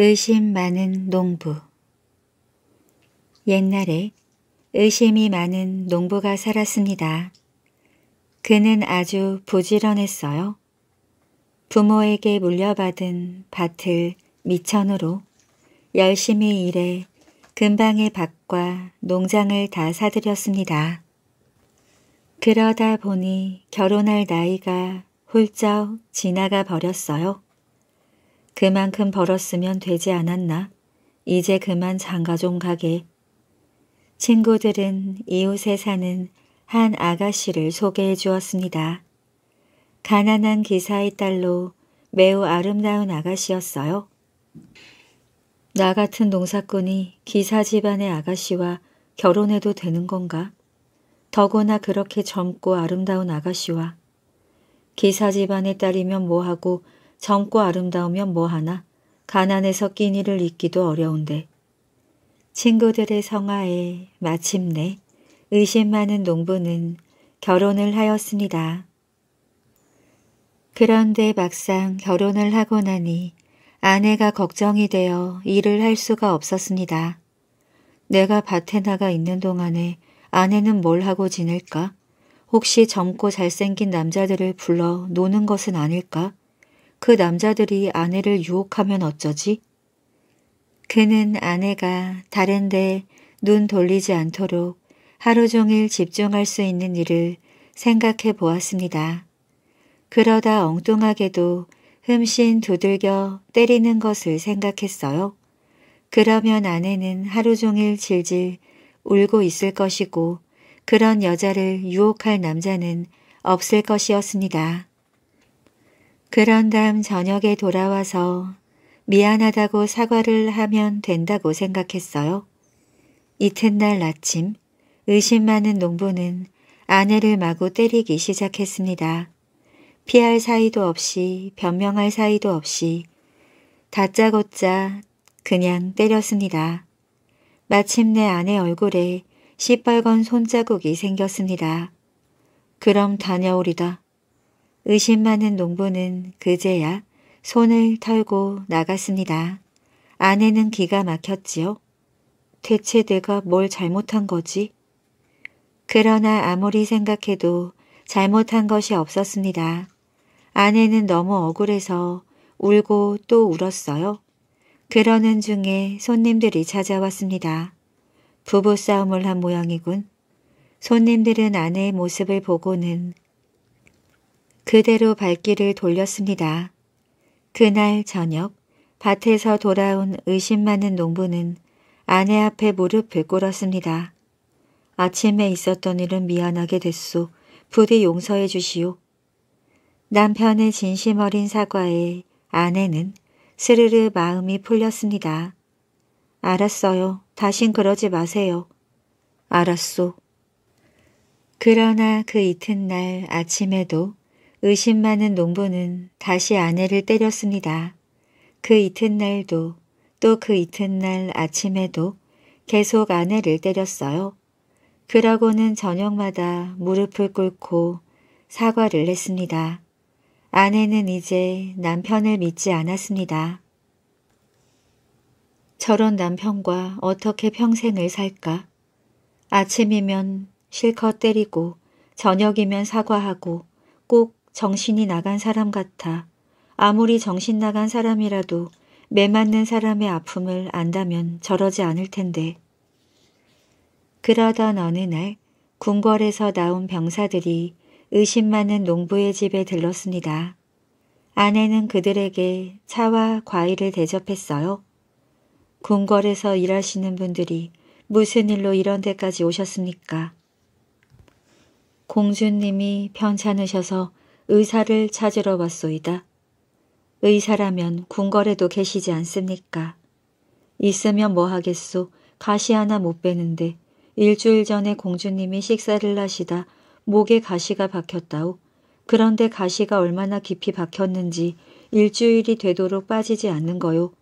의심 많은 농부 옛날에 의심이 많은 농부가 살았습니다. 그는 아주 부지런했어요. 부모에게 물려받은 밭을 미천으로 열심히 일해 금방의 밭과 농장을 다 사들였습니다. 그러다 보니 결혼할 나이가 훌쩍 지나가 버렸어요. 그만큼 벌었으면 되지 않았나? 이제 그만 장가 좀 가게. 친구들은 이웃에 사는 한 아가씨를 소개해 주었습니다. 가난한 기사의 딸로 매우 아름다운 아가씨였어요. 나 같은 농사꾼이 기사 집안의 아가씨와 결혼해도 되는 건가? 더구나 그렇게 젊고 아름다운 아가씨와 기사 집안의 딸이면 뭐하고 젊고 아름다우면 뭐하나 가난해서 끼니를 잊기도 어려운데 친구들의 성화에 마침내 의심 많은 농부는 결혼을 하였습니다. 그런데 막상 결혼을 하고 나니 아내가 걱정이 되어 일을 할 수가 없었습니다. 내가 밭에 나가 있는 동안에 아내는 뭘 하고 지낼까? 혹시 젊고 잘생긴 남자들을 불러 노는 것은 아닐까? 그 남자들이 아내를 유혹하면 어쩌지? 그는 아내가 다른데 눈 돌리지 않도록 하루 종일 집중할 수 있는 일을 생각해 보았습니다. 그러다 엉뚱하게도 흠씬 두들겨 때리는 것을 생각했어요. 그러면 아내는 하루 종일 질질 울고 있을 것이고 그런 여자를 유혹할 남자는 없을 것이었습니다. 그런 다음 저녁에 돌아와서 미안하다고 사과를 하면 된다고 생각했어요. 이튿날 아침 의심 많은 농부는 아내를 마구 때리기 시작했습니다. 피할 사이도 없이 변명할 사이도 없이 다짜고짜 그냥 때렸습니다. 마침내 아내 얼굴에 시뻘건 손자국이 생겼습니다. 그럼 다녀오리다. 의심 많은 농부는 그제야 손을 털고 나갔습니다. 아내는 기가 막혔지요. 대체 내가 뭘 잘못한 거지? 그러나 아무리 생각해도 잘못한 것이 없었습니다. 아내는 너무 억울해서 울고 또 울었어요. 그러는 중에 손님들이 찾아왔습니다. 부부싸움을 한 모양이군. 손님들은 아내의 모습을 보고는 그대로 발길을 돌렸습니다. 그날 저녁 밭에서 돌아온 의심 많은 농부는 아내 앞에 무릎을 꿇었습니다. 아침에 있었던 일은 미안하게 됐소. 부디 용서해 주시오. 남편의 진심 어린 사과에 아내는 스르르 마음이 풀렸습니다. 알았어요. 다신 그러지 마세요. 알았소. 그러나 그 이튿날 아침에도 의심 많은 농부는 다시 아내를 때렸습니다. 그 이튿날도 또 그 이튿날 아침에도 계속 아내를 때렸어요. 그러고는 저녁마다 무릎을 꿇고 사과를 했습니다. 아내는 이제 남편을 믿지 않았습니다. 저런 남편과 어떻게 평생을 살까? 아침이면 실컷 때리고 저녁이면 사과하고 꼭 정신이 나간 사람 같아 아무리 정신 나간 사람이라도 매맞는 사람의 아픔을 안다면 저러지 않을 텐데. 그러던 어느 날 궁궐에서 나온 병사들이 의심 많은 농부의 집에 들렀습니다. 아내는 그들에게 차와 과일을 대접했어요. 궁궐에서 일하시는 분들이 무슨 일로 이런 데까지 오셨습니까? 공주님이 편찮으셔서 의사를 찾으러 왔소이다. 의사라면 궁궐에도 계시지 않습니까? 있으면 뭐 하겠소. 가시 하나 못 빼는데 일주일 전에 공주님이 식사를 하시다 목에 가시가 박혔다오. 그런데 가시가 얼마나 깊이 박혔는지 일주일이 되도록 빠지지 않는 거요.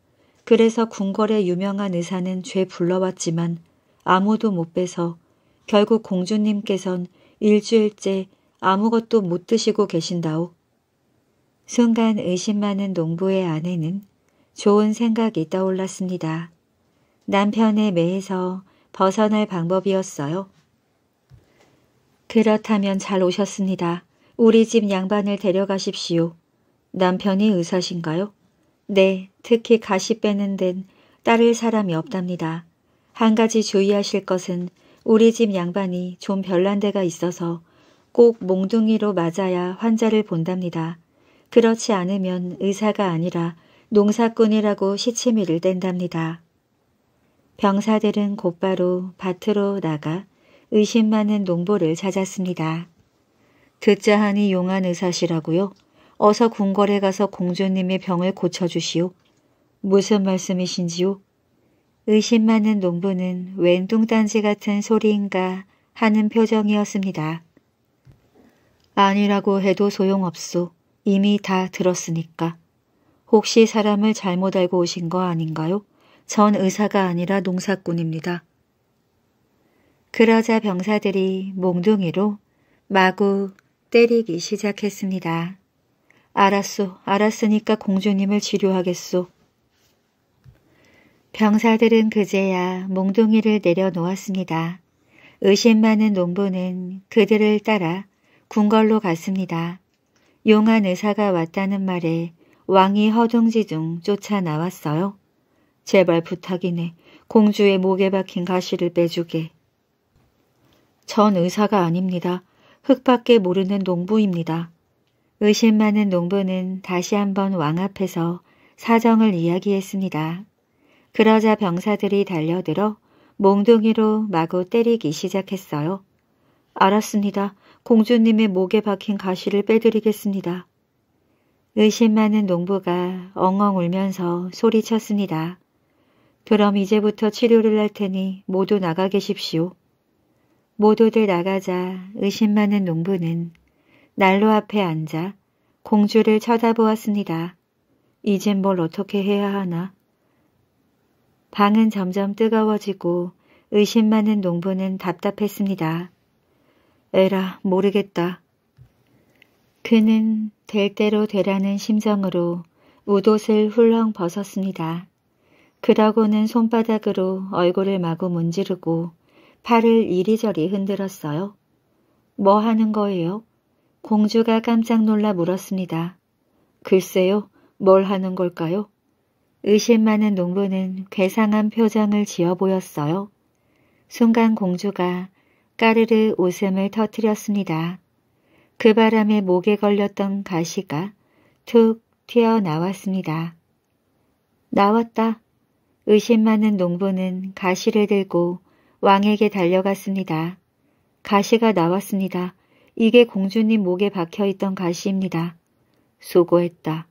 그래서 궁궐의 유명한 의사는 죄 불러왔지만 아무도 못 빼서 결국 공주님께선 일주일째 아무것도 못 드시고 계신다오. 순간 의심 많은 농부의 아내는 좋은 생각이 떠올랐습니다. 남편의 매에서 벗어날 방법이었어요. 그렇다면 잘 오셨습니다. 우리 집 양반을 데려가십시오. 남편이 의사신가요? 네, 특히 가시 빼는 데는 따를 사람이 없답니다. 한 가지 주의하실 것은 우리 집 양반이 좀 별난 데가 있어서 꼭 몽둥이로 맞아야 환자를 본답니다. 그렇지 않으면 의사가 아니라 농사꾼이라고 시치미를 뗀답니다. 병사들은 곧바로 밭으로 나가 의심 많은 농부를 찾았습니다. 듣자하니 용한 의사시라고요? 어서 궁궐에 가서 공주님의 병을 고쳐주시오. 무슨 말씀이신지요? 의심 많은 농부는 웬 뚱딴지 같은 소리인가 하는 표정이었습니다. 아니라고 해도 소용없소. 이미 다 들었으니까. 혹시 사람을 잘못 알고 오신 거 아닌가요? 전 의사가 아니라 농사꾼입니다. 그러자 병사들이 몽둥이로 마구 때리기 시작했습니다. 알았소, 알았으니까 공주님을 치료하겠소. 병사들은 그제야 몽둥이를 내려놓았습니다. 의심 많은 농부는 그들을 따라 궁궐로 갔습니다. 용한 의사가 왔다는 말에 왕이 허둥지둥 쫓아 나왔어요. 제발 부탁이네. 공주의 목에 박힌 가시를 빼주게. 전 의사가 아닙니다. 흙밖에 모르는 농부입니다. 의심 많은 농부는 다시 한번 왕 앞에서 사정을 이야기했습니다. 그러자 병사들이 달려들어 몽둥이로 마구 때리기 시작했어요. 알았습니다. 공주님의 목에 박힌 가시를 빼드리겠습니다. 의심 많은 농부가 엉엉 울면서 소리쳤습니다. 그럼 이제부터 치료를 할 테니 모두 나가 계십시오. 모두들 나가자 의심 많은 농부는 난로 앞에 앉아 공주를 쳐다보았습니다. 이젠 뭘 어떻게 해야 하나? 방은 점점 뜨거워지고 의심 많은 농부는 답답했습니다. 에라 모르겠다. 그는 될 대로 되라는 심정으로 우옷을 훌렁 벗었습니다. 그러고는 손바닥으로 얼굴을 마구 문지르고 팔을 이리저리 흔들었어요. 뭐 하는 거예요? 공주가 깜짝 놀라 물었습니다. 글쎄요, 뭘 하는 걸까요? 의심 많은 농부는 괴상한 표정을 지어 보였어요. 순간 공주가 까르르 웃음을 터뜨렸습니다. 그 바람에 목에 걸렸던 가시가 툭 튀어나왔습니다. 나왔다. 의심 많은 농부는 가시를 들고 왕에게 달려갔습니다. 가시가 나왔습니다. 이게 공주님 목에 박혀있던 가시입니다. 수고했다.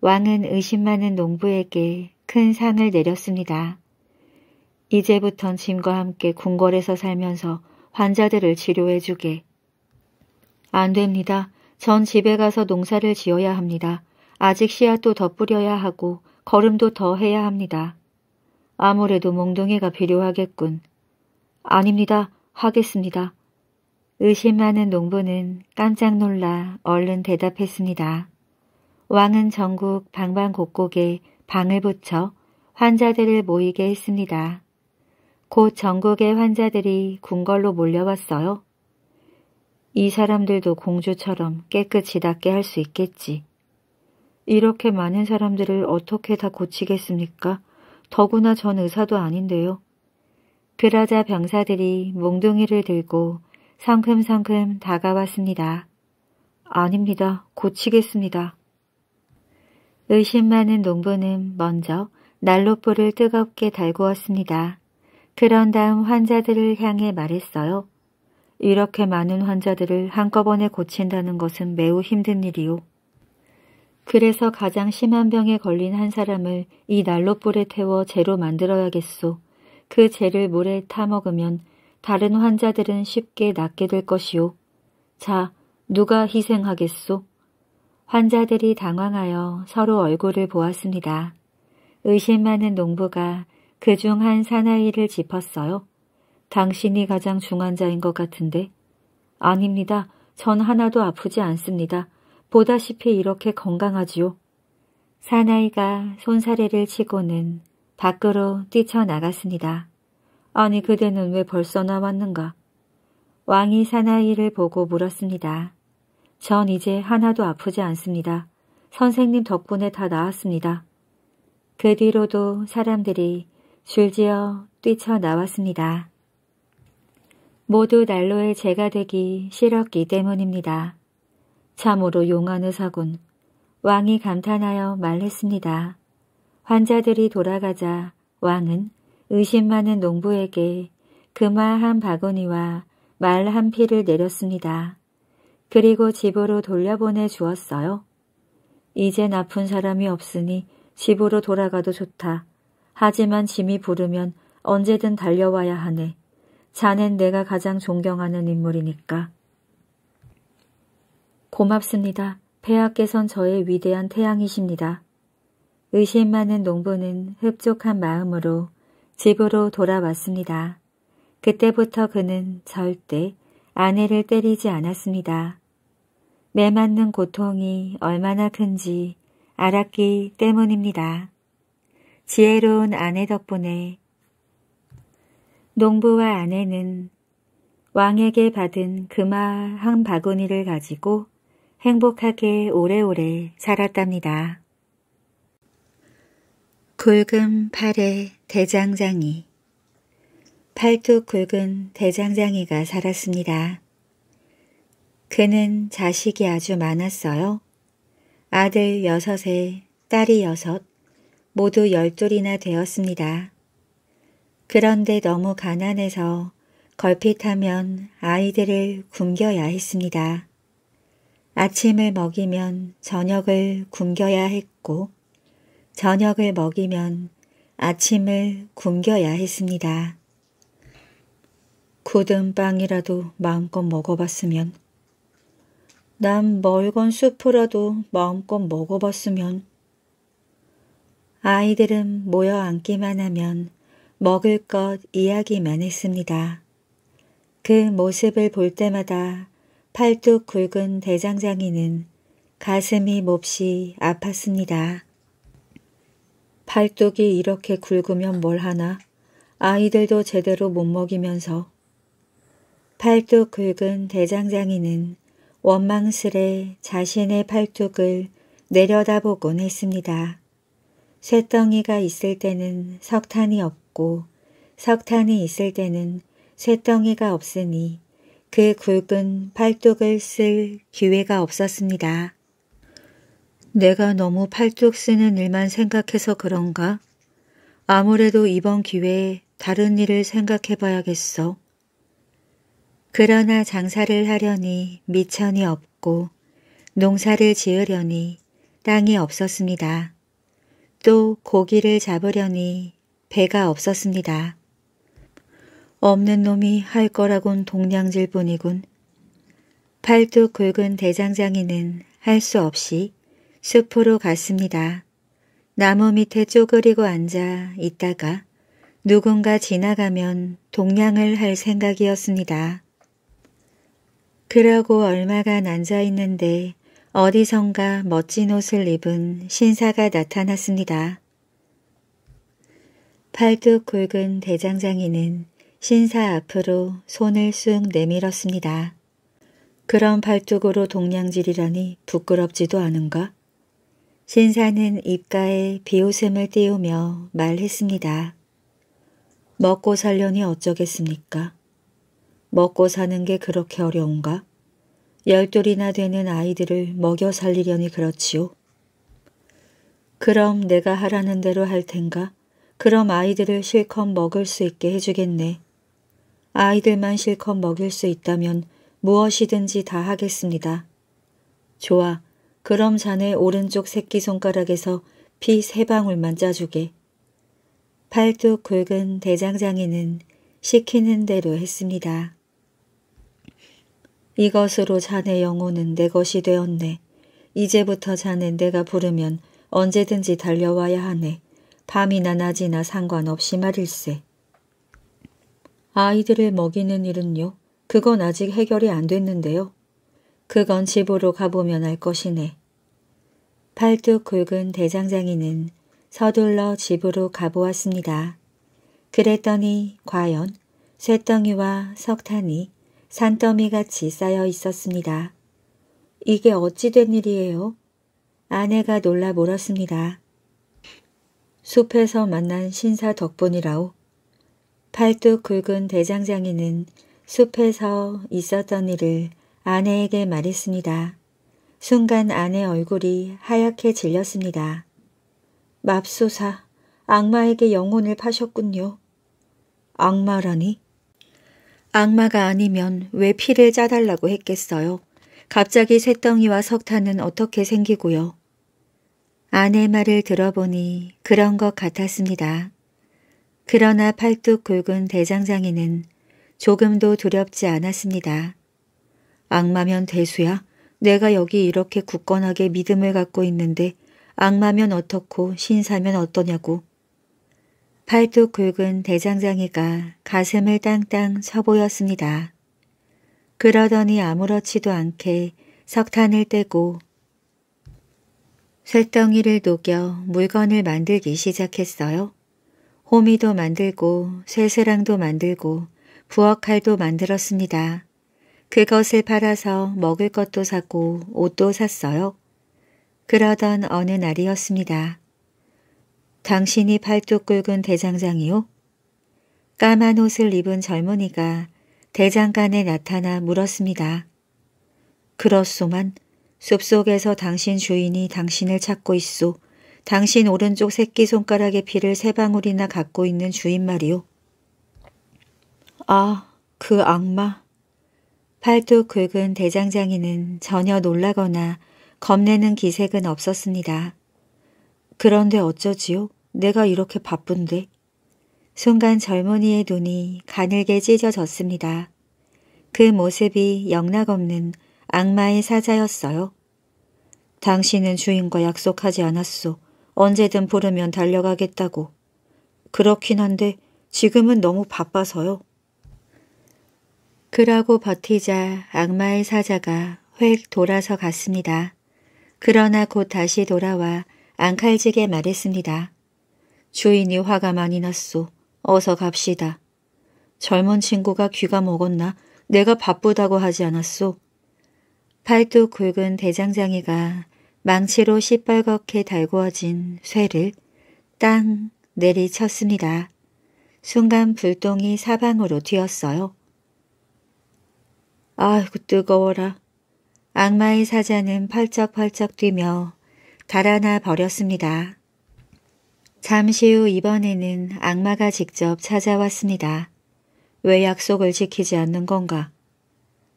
왕은 의심 많은 농부에게 큰 상을 내렸습니다. 이제부턴 짐과 함께 궁궐에서 살면서 환자들을 치료해주게. 안 됩니다. 전 집에 가서 농사를 지어야 합니다. 아직 씨앗도 더 뿌려야 하고 걸음도 더 해야 합니다. 아무래도 몽둥이가 필요하겠군. 아닙니다. 하겠습니다. 의심 많은 농부는 깜짝 놀라 얼른 대답했습니다. 왕은 전국 방방 곳곳에 방을 붙여 환자들을 모이게 했습니다. 곧 전국의 환자들이 궁궐로 몰려왔어요. 이 사람들도 공주처럼 깨끗이 낫게 할 수 있겠지. 이렇게 많은 사람들을 어떻게 다 고치겠습니까? 더구나 전 의사도 아닌데요. 그러자 병사들이 몽둥이를 들고 상큼상큼 다가왔습니다. 아닙니다. 고치겠습니다. 의심 많은 농부는 먼저 난로불을 뜨겁게 달구었습니다. 그런 다음 환자들을 향해 말했어요. 이렇게 많은 환자들을 한꺼번에 고친다는 것은 매우 힘든 일이요. 그래서 가장 심한 병에 걸린 한 사람을 이 난로불에 태워 재로 만들어야겠소. 그 재를 물에 타먹으면 다른 환자들은 쉽게 낫게 될 것이오. 자, 누가 희생하겠소? 환자들이 당황하여 서로 얼굴을 보았습니다. 의심 많은 농부가 그중한 사나이를 짚었어요. 당신이 가장 중환자인 것 같은데. 아닙니다. 전 하나도 아프지 않습니다. 보다시피 이렇게 건강하지요. 사나이가 손사래를 치고는 밖으로 뛰쳐나갔습니다. 아니 그대는 왜 벌써 나왔는가? 왕이 사나이를 보고 물었습니다. 전 이제 하나도 아프지 않습니다. 선생님 덕분에 다 나았습니다. 그 뒤로도 사람들이 줄지어 뛰쳐나왔습니다. 모두 난로의 재가 되기 싫었기 때문입니다. 참으로 용하의 사군. 왕이 감탄하여 말했습니다. 환자들이 돌아가자 왕은 의심 많은 농부에게 그화한 바구니와 말 한 피를 내렸습니다. 그리고 집으로 돌려보내 주었어요. 이제 나쁜 사람이 없으니 집으로 돌아가도 좋다. 하지만 짐이 부르면 언제든 달려와야 하네. 자넨 내가 가장 존경하는 인물이니까. 고맙습니다. 폐하께선 저의 위대한 태양이십니다. 의심 많은 농부는 흡족한 마음으로 집으로 돌아왔습니다. 그때부터 그는 절대 아내를 때리지 않았습니다. 매 맞는 고통이 얼마나 큰지 알았기 때문입니다. 지혜로운 아내 덕분에 농부와 아내는 왕에게 받은 금화 한 바구니를 가지고 행복하게 오래오래 살았답니다. 굵은 팔의 대장장이 팔뚝 굵은 대장장이가 살았습니다. 그는 자식이 아주 많았어요. 아들 여섯에 딸이 여섯, 모두 열돌이나 되었습니다. 그런데 너무 가난해서 걸핏하면 아이들을 굶겨야 했습니다. 아침을 먹이면 저녁을 굶겨야 했고 저녁을 먹이면 아침을 굶겨야 했습니다. 굳은 빵이라도 마음껏 먹어봤으면 난 멀건 수프라도 마음껏 먹어봤으면 아이들은 모여 앉기만 하면 먹을 것 이야기만 했습니다. 그 모습을 볼 때마다 팔뚝 굵은 대장장이는 가슴이 몹시 아팠습니다. 팔뚝이 이렇게 굵으면 뭘 하나? 아이들도 제대로 못 먹이면서 팔뚝 굵은 대장장이는 원망스레 자신의 팔뚝을 내려다보곤 했습니다. 쇠덩이가 있을 때는 석탄이 없고 석탄이 있을 때는 쇠덩이가 없으니 그 굵은 팔뚝을 쓸 기회가 없었습니다. 내가 너무 팔뚝 쓰는 일만 생각해서 그런가? 아무래도 이번 기회에 다른 일을 생각해봐야겠어. 그러나 장사를 하려니 미천이 없고 농사를 지으려니 땅이 없었습니다. 또 고기를 잡으려니 배가 없었습니다. 없는 놈이 할 거라곤 동냥질 뿐이군. 팔뚝 굵은 대장장이는 할 수 없이 숲으로 갔습니다. 나무 밑에 쪼그리고 앉아 있다가 누군가 지나가면 동냥을 할 생각이었습니다. 그러고 얼마간 앉아있는데 어디선가 멋진 옷을 입은 신사가 나타났습니다. 팔뚝 굵은 대장장이는 신사 앞으로 손을 쑥 내밀었습니다. 그런 팔뚝으로 동냥질이라니 부끄럽지도 않은가? 신사는 입가에 비웃음을 띄우며 말했습니다. 먹고 살려니 어쩌겠습니까? 먹고 사는 게 그렇게 어려운가? 열돌이나 되는 아이들을 먹여 살리려니 그렇지요. 그럼 내가 하라는 대로 할 텐가? 그럼 아이들을 실컷 먹을 수 있게 해주겠네. 아이들만 실컷 먹일 수 있다면 무엇이든지 다 하겠습니다. 좋아, 그럼 자네 오른쪽 새끼손가락에서 피 세 방울만 짜주게. 팔뚝 굵은 대장장이는 시키는 대로 했습니다. 이것으로 자네 영혼은 내 것이 되었네. 이제부터 자는 내가 부르면 언제든지 달려와야 하네. 밤이나 낮이나 상관없이 말일세. 아이들을 먹이는 일은요? 그건 아직 해결이 안 됐는데요. 그건 집으로 가보면 알 것이네. 팔뚝 굵은 대장장이는 서둘러 집으로 가보았습니다. 그랬더니 과연 쇠덩이와 석탄이 산더미같이 쌓여 있었습니다. 이게 어찌 된 일이에요? 아내가 놀라 물었습니다. 숲에서 만난 신사 덕분이라오. 팔뚝 굵은 대장장이는 숲에서 있었던 일을 아내에게 말했습니다. 순간 아내 얼굴이 하얗게 질렸습니다. 맙소사, 악마에게 영혼을 파셨군요. 악마라니? 악마가 아니면 왜 피를 짜달라고 했겠어요? 갑자기 쇳덩이와 석탄은 어떻게 생기고요? 아내 말을 들어보니 그런 것 같았습니다. 그러나 팔뚝 굵은 대장장이는 조금도 두렵지 않았습니다. 악마면 대수야? 내가 여기 이렇게 굳건하게 믿음을 갖고 있는데 악마면 어떻고 신사면 어떠냐고 팔뚝 굵은 대장장이가 가슴을 땅땅 쳐보였습니다. 그러더니 아무렇지도 않게 석탄을 떼고 쇳덩이를 녹여 물건을 만들기 시작했어요. 호미도 만들고 쇠스랑도 만들고 부엌칼도 만들었습니다. 그것을 팔아서 먹을 것도 사고 옷도 샀어요. 그러던 어느 날이었습니다. 당신이 팔뚝 굵은 대장장이요? 까만 옷을 입은 젊은이가 대장간에 나타나 물었습니다. 그렇소만 숲속에서 당신 주인이 당신을 찾고 있소. 당신 오른쪽 새끼손가락의 피를 세 방울이나 갖고 있는 주인 말이오. 아, 그 악마. 팔뚝 굵은 대장장이는 전혀 놀라거나 겁내는 기색은 없었습니다. 그런데 어쩌지요? 내가 이렇게 바쁜데. 순간 젊은이의 눈이 가늘게 찢어졌습니다. 그 모습이 영락없는 악마의 사자였어요. 당신은 주인과 약속하지 않았소. 언제든 부르면 달려가겠다고. 그렇긴 한데 지금은 너무 바빠서요. 그러고 버티자 악마의 사자가 휙 돌아서 갔습니다. 그러나 곧 다시 돌아와 앙칼지게 말했습니다. 주인이 화가 많이 났소. 어서 갑시다. 젊은 친구가 귀가 먹었나 내가 바쁘다고 하지 않았소. 팔뚝 굵은 대장장이가 망치로 시뻘겋게 달구어진 쇠를 땅 내리쳤습니다. 순간 불똥이 사방으로 튀었어요. 아이고 뜨거워라. 악마의 사자는 펄쩍펄쩍 뛰며 달아나 버렸습니다. 잠시 후 이번에는 악마가 직접 찾아왔습니다. 왜 약속을 지키지 않는 건가?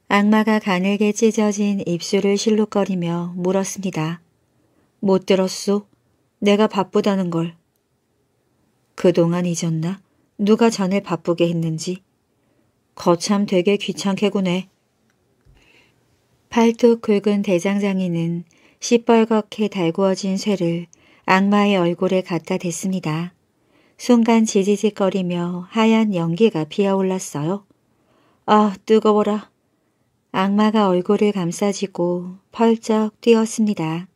악마가 가늘게 찢어진 입술을 실룩거리며 물었습니다. 못 들었소? 내가 바쁘다는 걸. 그동안 잊었나? 누가 전에 바쁘게 했는지. 거참 되게 귀찮게 구네. 팔뚝 굵은 대장장이는 시뻘겋게 달구어진 쇠를 악마의 얼굴에 갖다 댔습니다. 순간 지지직거리며 하얀 연기가 피어올랐어요. 아, 뜨거워라. 악마가 얼굴을 감싸지고 펄쩍 뛰었습니다.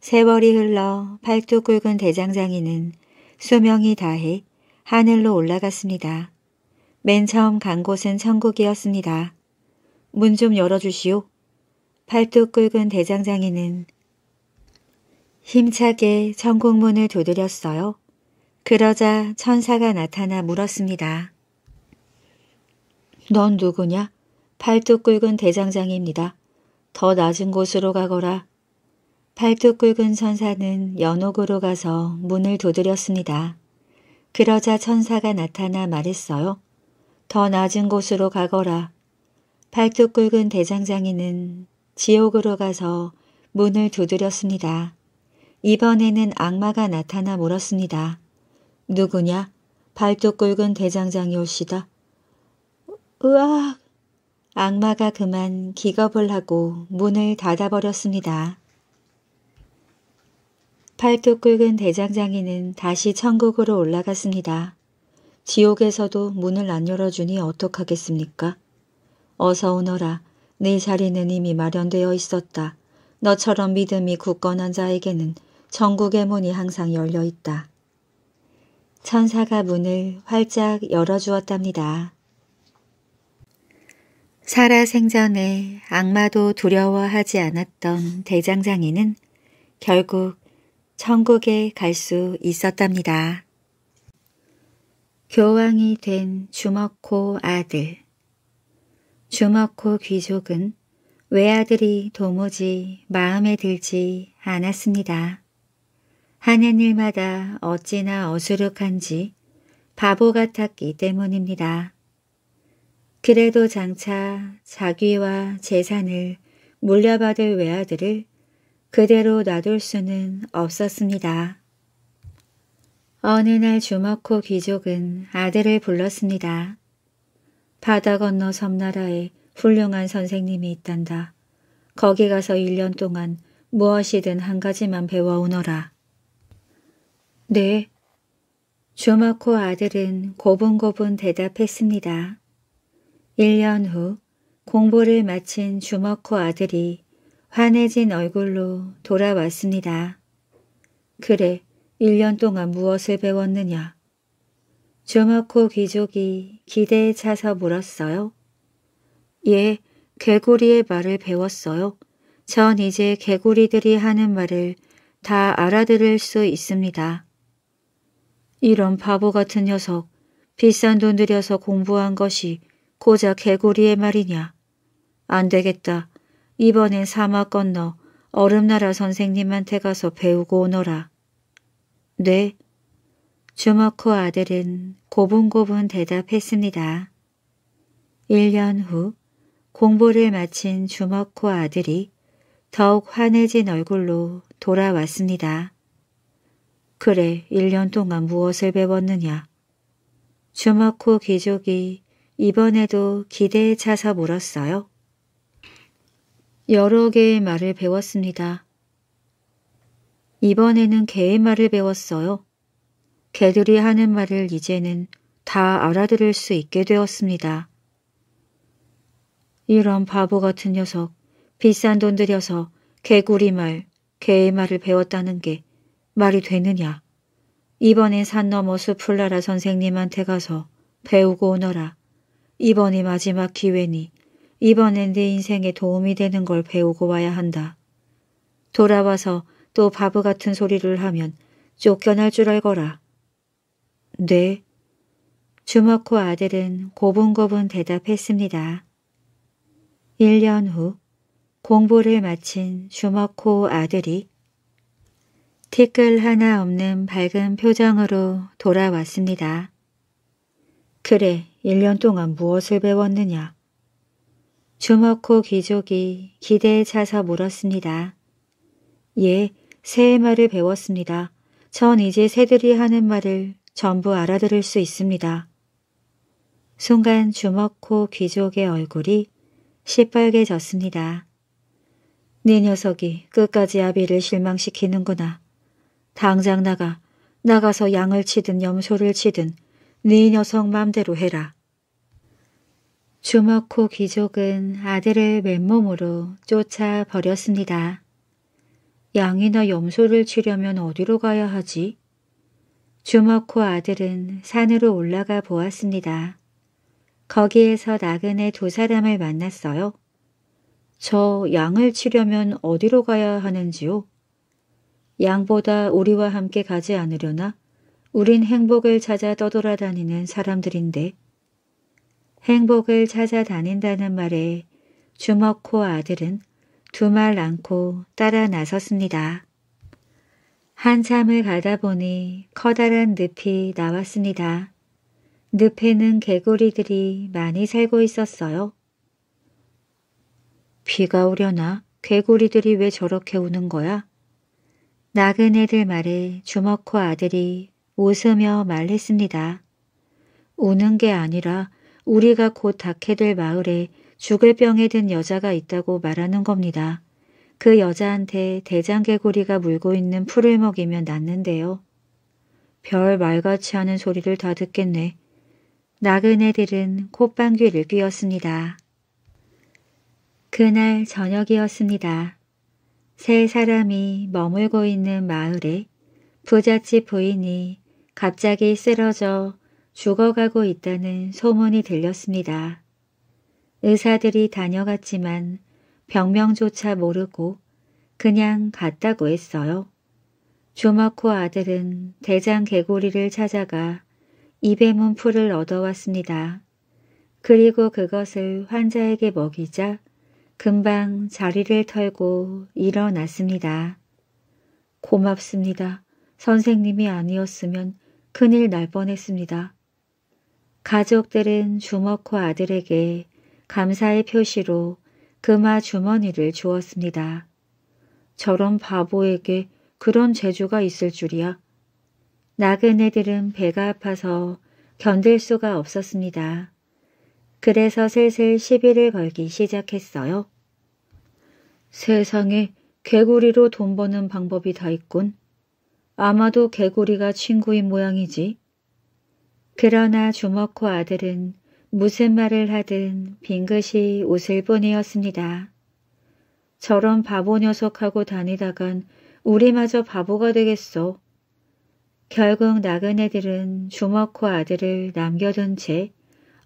세월이 흘러 팔뚝 굵은 대장장이는 수명이 다해 하늘로 올라갔습니다. 맨 처음 간 곳은 천국이었습니다. 문 좀 열어주시오. 팔뚝 굵은 대장장이는 힘차게 천국문을 두드렸어요. 그러자 천사가 나타나 물었습니다. 넌 누구냐? 팔뚝 굵은 대장장입니다. 더 낮은 곳으로 가거라. 팔뚝 굵은 천사는 연옥으로 가서 문을 두드렸습니다. 그러자 천사가 나타나 말했어요. 더 낮은 곳으로 가거라. 팔뚝 굵은 대장장이는 지옥으로 가서 문을 두드렸습니다. 이번에는 악마가 나타나 물었습니다. 누구냐? 발톱 굵은 대장장이 올시다. 으악! 악마가 그만 기겁을 하고 문을 닫아버렸습니다. 팔뚝 굵은 대장장이는 다시 천국으로 올라갔습니다. 지옥에서도 문을 안 열어주니 어떡하겠습니까? 어서 오너라. 네 자리는 이미 마련되어 있었다. 너처럼 믿음이 굳건한 자에게는 천국의 문이 항상 열려 있다. 천사가 문을 활짝 열어주었답니다. 살아 생전에 악마도 두려워하지 않았던 대장장이는 결국 천국에 갈 수 있었답니다. 교황이 된 주먹코 아들 주먹호 귀족은 외아들이 도무지 마음에 들지 않았습니다. 하는 일마다 어찌나 어수룩한지 바보 같았기 때문입니다. 그래도 장차 자기와 재산을 물려받을 외아들을 그대로 놔둘 수는 없었습니다. 어느 날 주먹호 귀족은 아들을 불렀습니다. 바다 건너 섬나라에 훌륭한 선생님이 있단다. 거기 가서 1년 동안 무엇이든 한 가지만 배워오너라. 네. 주마코 아들은 고분고분 대답했습니다. 1년 후 공부를 마친 주먹코 아들이 환해진 얼굴로 돌아왔습니다. 그래, 1년 동안 무엇을 배웠느냐? 주마코 귀족이 기대에 차서 물었어요. 예, 개구리의 말을 배웠어요. 전 이제 개구리들이 하는 말을 다 알아들을 수 있습니다. 이런 바보 같은 녀석, 비싼 돈 들여서 공부한 것이 고작 개구리의 말이냐. 안 되겠다. 이번엔 사막 건너 얼음나라 선생님한테 가서 배우고 오너라. 네, 주머코 아들은 고분고분 대답했습니다. 1년 후 공부를 마친 주머코 아들이 더욱 환해진 얼굴로 돌아왔습니다. 그래 1년 동안 무엇을 배웠느냐. 주머코 귀족이 이번에도 기대에 차서 물었어요. 여러 개의 말을 배웠습니다. 이번에는 개의 말을 배웠어요. 개들이 하는 말을 이제는 다 알아들을 수 있게 되었습니다. 이런 바보 같은 녀석, 비싼 돈 들여서 개구리 말, 개의 말을 배웠다는 게 말이 되느냐. 이번엔 산 너머 숲을 나라 선생님한테 가서 배우고 오너라. 이번이 마지막 기회니 이번엔 내 네 인생에 도움이 되는 걸 배우고 와야 한다. 돌아와서 또 바보 같은 소리를 하면 쫓겨날 줄 알거라. 네. 주먹호 아들은 고분고분 대답했습니다. 1년 후 공부를 마친 주먹호 아들이 티끌 하나 없는 밝은 표정으로 돌아왔습니다. 그래, 1년 동안 무엇을 배웠느냐? 주먹호 귀족이 기대에 차서 물었습니다. 예, 새의 말을 배웠습니다. 전 이제 새들이 하는 말을 전부 알아들을 수 있습니다. 순간 주먹, 코, 귀족의 얼굴이 시뻘개졌습니다. 네 녀석이 끝까지 아비를 실망시키는구나. 당장 나가, 나가서 양을 치든 염소를 치든 네 녀석 맘대로 해라. 주먹, 코, 귀족은 아들을 맨몸으로 쫓아 버렸습니다. 양이나 염소를 치려면 어디로 가야 하지? 주먹코 아들은 산으로 올라가 보았습니다. 거기에서 나그네 두 사람을 만났어요. 저 양을 치려면 어디로 가야 하는지요? 양보다 우리와 함께 가지 않으려나? 우린 행복을 찾아 떠돌아다니는 사람들인데. 행복을 찾아다닌다는 말에 주먹코 아들은 두말 않고 따라 나섰습니다. 한참을 가다 보니 커다란 늪이 나왔습니다. 늪에는 개구리들이 많이 살고 있었어요. 비가 오려나? 개구리들이 왜 저렇게 우는 거야? 나그네들 말에 주먹코 아들이 웃으며 말했습니다. 우는 게 아니라 우리가 곧 닿게 될 마을에 죽을 병에 든 여자가 있다고 말하는 겁니다. 그 여자한테 대장개구리가 물고 있는 풀을 먹이며 낳는데요. 별 말같이 하는 소리를 다 듣겠네. 나그네들은 콧방귀를 뀌었습니다. 그날 저녁이었습니다. 세 사람이 머물고 있는 마을에 부잣집 부인이 갑자기 쓰러져 죽어가고 있다는 소문이 들렸습니다. 의사들이 다녀갔지만 병명조차 모르고 그냥 갔다고 했어요. 조마코 아들은 대장 개구리를 찾아가 입에 문 풀을 얻어왔습니다. 그리고 그것을 환자에게 먹이자 금방 자리를 털고 일어났습니다. 고맙습니다. 선생님이 아니었으면 큰일 날 뻔했습니다. 가족들은 주먹코 아들에게 감사의 표시로 금화 주머니를 주었습니다. 저런 바보에게 그런 재주가 있을 줄이야. 나그네들은 배가 아파서 견딜 수가 없었습니다. 그래서 슬슬 시비를 걸기 시작했어요. 세상에 개구리로 돈 버는 방법이 다 있군. 아마도 개구리가 친구인 모양이지. 그러나 주먹코 아들은 무슨 말을 하든 빙긋이 웃을 뿐이었습니다. 저런 바보 녀석하고 다니다간 우리마저 바보가 되겠소 결국 나그네들은 주먹코 아들을 남겨둔 채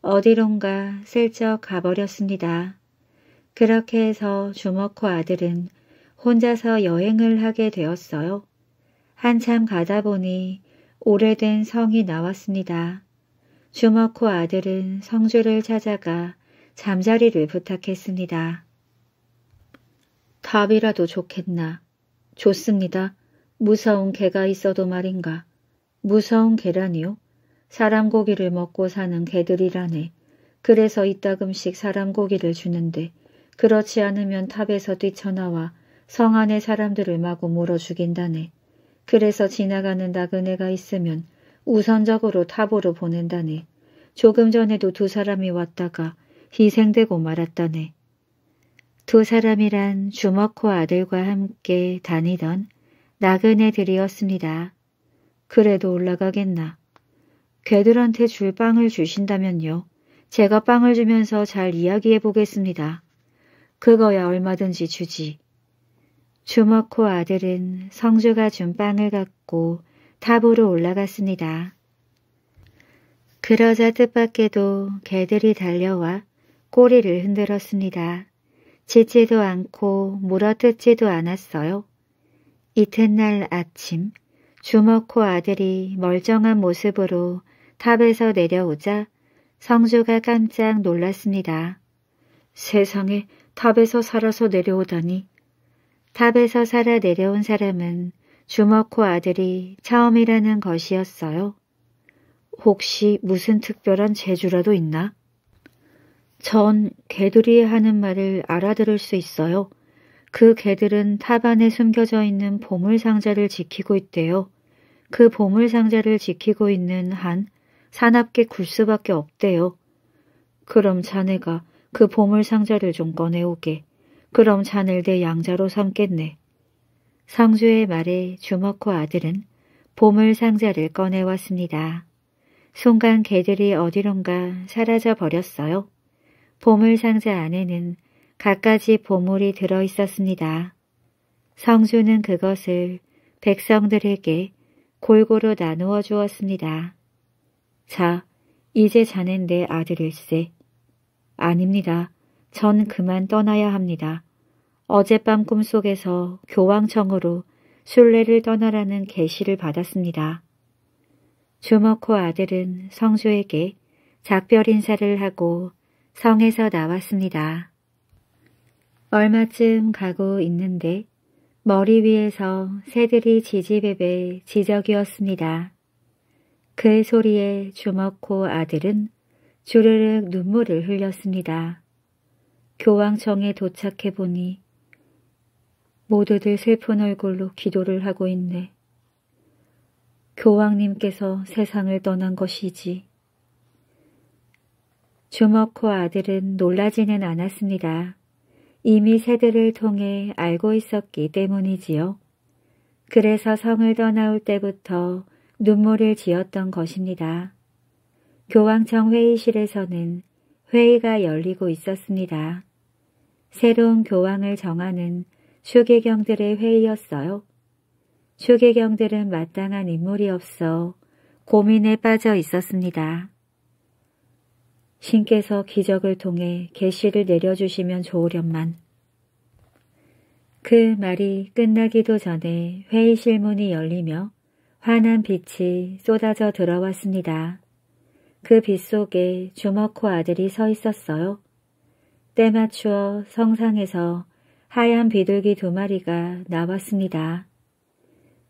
어디론가 슬쩍 가버렸습니다. 그렇게 해서 주먹코 아들은 혼자서 여행을 하게 되었어요. 한참 가다 보니 오래된 성이 나왔습니다. 슈머코 아들은 성주를 찾아가 잠자리를 부탁했습니다. 답이라도 좋겠나. 좋습니다. 무서운 개가 있어도 말인가. 무서운 개라니요? 사람 고기를 먹고 사는 개들이라네. 그래서 이따금씩 사람 고기를 주는데 그렇지 않으면 탑에서 뛰쳐나와 성 안의 사람들을 마구 물어 죽인다네. 그래서 지나가는 나그네가 있으면 우선적으로 타보로 보낸다네. 조금 전에도 두 사람이 왔다가 희생되고 말았다네. 두 사람이란 주먹호 아들과 함께 다니던 나그네들이었습니다. 그래도 올라가겠나. 걔들한테 줄 빵을 주신다면요. 제가 빵을 주면서 잘 이야기해 보겠습니다. 그거야 얼마든지 주지. 주먹호 아들은 성주가 준 빵을 갖고 탑으로 올라갔습니다. 그러자 뜻밖에도 개들이 달려와 꼬리를 흔들었습니다. 짖지도 않고 물어뜯지도 않았어요. 이튿날 아침 주먹코 아들이 멀쩡한 모습으로 탑에서 내려오자 성주가 깜짝 놀랐습니다. 세상에 탑에서 살아서 내려오다니. 탑에서 살아 내려온 사람은 주먹코 아들이 처음이라는 것이었어요. 혹시 무슨 특별한 재주라도 있나? 전 개들이 하는 말을 알아들을 수 있어요. 그 개들은 탑 안에 숨겨져 있는 보물상자를 지키고 있대요. 그 보물상자를 지키고 있는 한 사납게 굴 수밖에 없대요. 그럼 자네가 그 보물상자를 좀 꺼내오게. 그럼 자네를내 양자로 삼겠네. 성주의 말에 주먹코 아들은 보물 상자를 꺼내왔습니다. 순간 개들이 어디론가 사라져 버렸어요. 보물 상자 안에는 갖가지 보물이 들어 있었습니다. 성주는 그것을 백성들에게 골고루 나누어 주었습니다. 자, 이제 자는 내 아들일세. 아닙니다. 전 그만 떠나야 합니다. 어젯밤 꿈속에서 교황청으로 순례를 떠나라는 계시를 받았습니다. 주먹호 아들은 성주에게 작별 인사를 하고 성에서 나왔습니다. 얼마쯤 가고 있는데 머리 위에서 새들이 지지배배 지적이었습니다. 그 소리에 주먹호 아들은 주르륵 눈물을 흘렸습니다. 교황청에 도착해 보니 모두들 슬픈 얼굴로 기도를 하고 있네. 교황님께서 세상을 떠난 것이지. 주먹코 아들은 놀라지는 않았습니다. 이미 새들을 통해 알고 있었기 때문이지요. 그래서 성을 떠나올 때부터 눈물을 지었던 것입니다. 교황청 회의실에서는 회의가 열리고 있었습니다. 새로운 교황을 정하는 쇼개경들의 회의였어요. 쇼개경들은 마땅한 인물이 없어 고민에 빠져 있었습니다. 신께서 기적을 통해 계시를 내려주시면 좋으련만. 그 말이 끝나기도 전에 회의실 문이 열리며 환한 빛이 쏟아져 들어왔습니다. 그 빛 속에 주먹코 아들이 서 있었어요. 때맞추어 성상에서 하얀 비둘기 두 마리가 나왔습니다.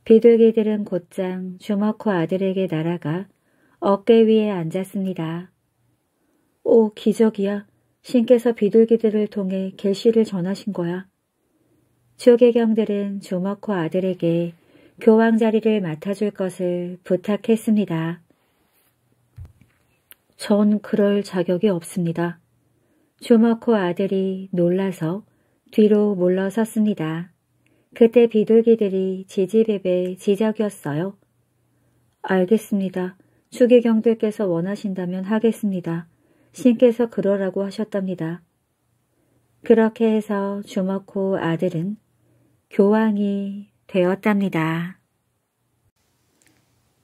비둘기들은 곧장 주먹코 아들에게 날아가 어깨 위에 앉았습니다. 오 기적이야. 신께서 비둘기들을 통해 계시를 전하신 거야. 추계경들은 주먹코 아들에게 교황 자리를 맡아줄 것을 부탁했습니다. 전 그럴 자격이 없습니다. 주먹코 아들이 놀라서 뒤로 물러섰습니다. 그때 비둘기들이 지지배배 지적이었어요. 알겠습니다. 추기경들께서 원하신다면 하겠습니다. 신께서 그러라고 하셨답니다. 그렇게 해서 주먹호 아들은 교황이 되었답니다.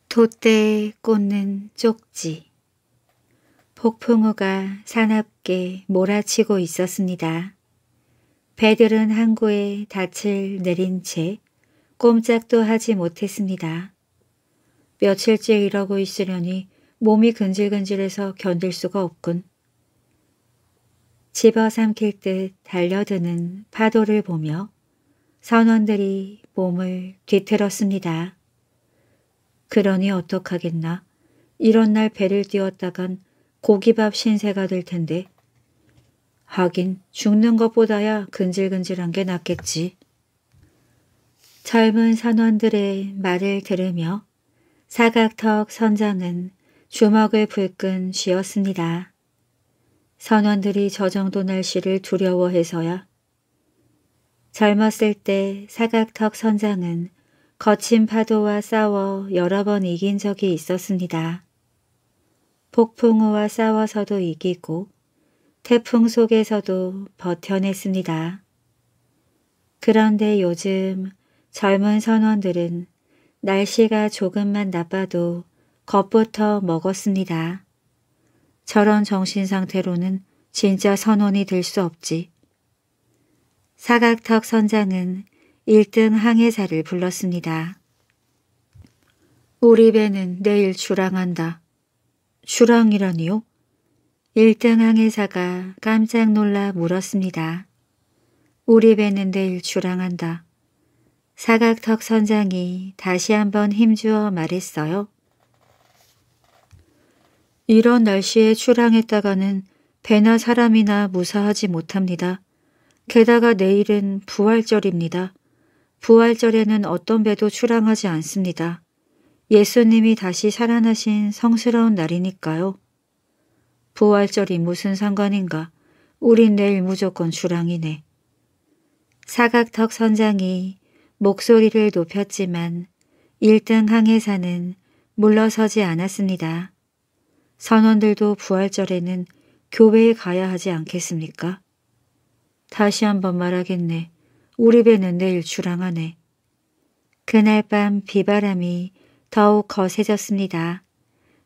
돛대에 꽂는 쪽지 폭풍우가 사납게 몰아치고 있었습니다. 배들은 항구에 닻을 내린 채 꼼짝도 하지 못했습니다. 며칠째 이러고 있으려니 몸이 근질근질해서 견딜 수가 없군. 집어삼킬 듯 달려드는 파도를 보며 선원들이 몸을 뒤틀었습니다. 그러니 어떡하겠나. 이런 날 배를 띄웠다간 고기밥 신세가 될 텐데 하긴 죽는 것보다야 근질근질한 게 낫겠지. 젊은 선원들의 말을 들으며 사각턱 선장은 주먹을 불끈 쥐었습니다. 선원들이 저 정도 날씨를 두려워해서야. 젊었을 때 사각턱 선장은 거친 파도와 싸워 여러 번 이긴 적이 있었습니다. 폭풍우와 싸워서도 이기고 태풍 속에서도 버텨냈습니다. 그런데 요즘 젊은 선원들은 날씨가 조금만 나빠도 겁부터 먹었습니다. 저런 정신 상태로는 진짜 선원이 될 수 없지. 사각턱 선장은 1등 항해사를 불렀습니다. 우리 배는 내일 출항한다. 출항이라니요? 일등항 의사가 깜짝 놀라 물었습니다. 우리 뵀는데 일출항한다. 사각턱 선장이 다시 한번 힘주어 말했어요. 이런 날씨에 출항했다가는 배나 사람이나 무사하지 못합니다. 게다가 내일은 부활절입니다. 부활절에는 어떤 배도 출항하지 않습니다. 예수님이 다시 살아나신 성스러운 날이니까요. 부활절이 무슨 상관인가. 우린 내일 무조건 주랑이네. 사각턱 선장이 목소리를 높였지만 1등 항해사는 물러서지 않았습니다. 선원들도 부활절에는 교회에 가야 하지 않겠습니까? 다시 한번 말하겠네. 우리 배는 내일 주랑하네. 그날 밤 비바람이 더욱 거세졌습니다.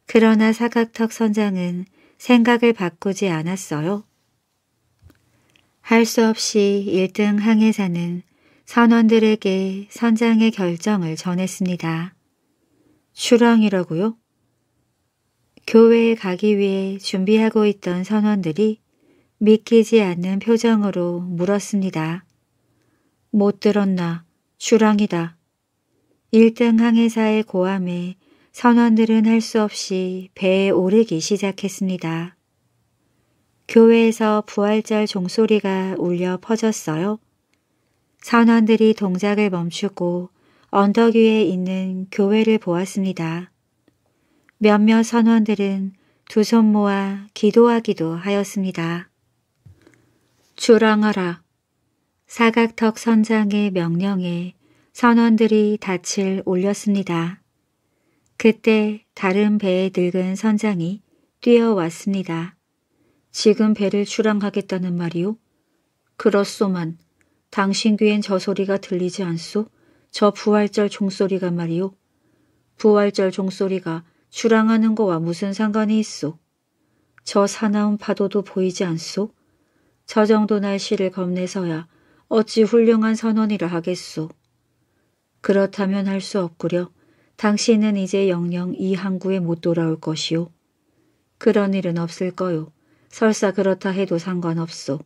그러나 사각턱 선장은 생각을 바꾸지 않았어요. 할 수 없이 1등 항해사는 선원들에게 선장의 결정을 전했습니다. 출항이라고요? 교회에 가기 위해 준비하고 있던 선원들이 믿기지 않는 표정으로 물었습니다. 못 들었나? 출항이다. 1등 항해사의 고함에 선원들은 할 수 없이 배에 오르기 시작했습니다. 교회에서 부활절 종소리가 울려 퍼졌어요. 선원들이 동작을 멈추고 언덕 위에 있는 교회를 보았습니다. 몇몇 선원들은 두 손 모아 기도하기도 하였습니다. 주항하라 사각턱 선장의 명령에 선원들이 닻을 올렸습니다. 그때 다른 배에 늙은 선장이 뛰어왔습니다. 지금 배를 출항하겠다는 말이오 그렇소만 당신 귀엔 저 소리가 들리지 않소? 저 부활절 종소리가 말이오 부활절 종소리가 출항하는 거와 무슨 상관이 있소? 저 사나운 파도도 보이지 않소? 저 정도 날씨를 겁내서야 어찌 훌륭한 선언이라 하겠소? 그렇다면 할 수 없구려. 당신은 이제 영영 이 항구에 못 돌아올 것이오. 그런 일은 없을 거요. 설사 그렇다 해도 상관없소.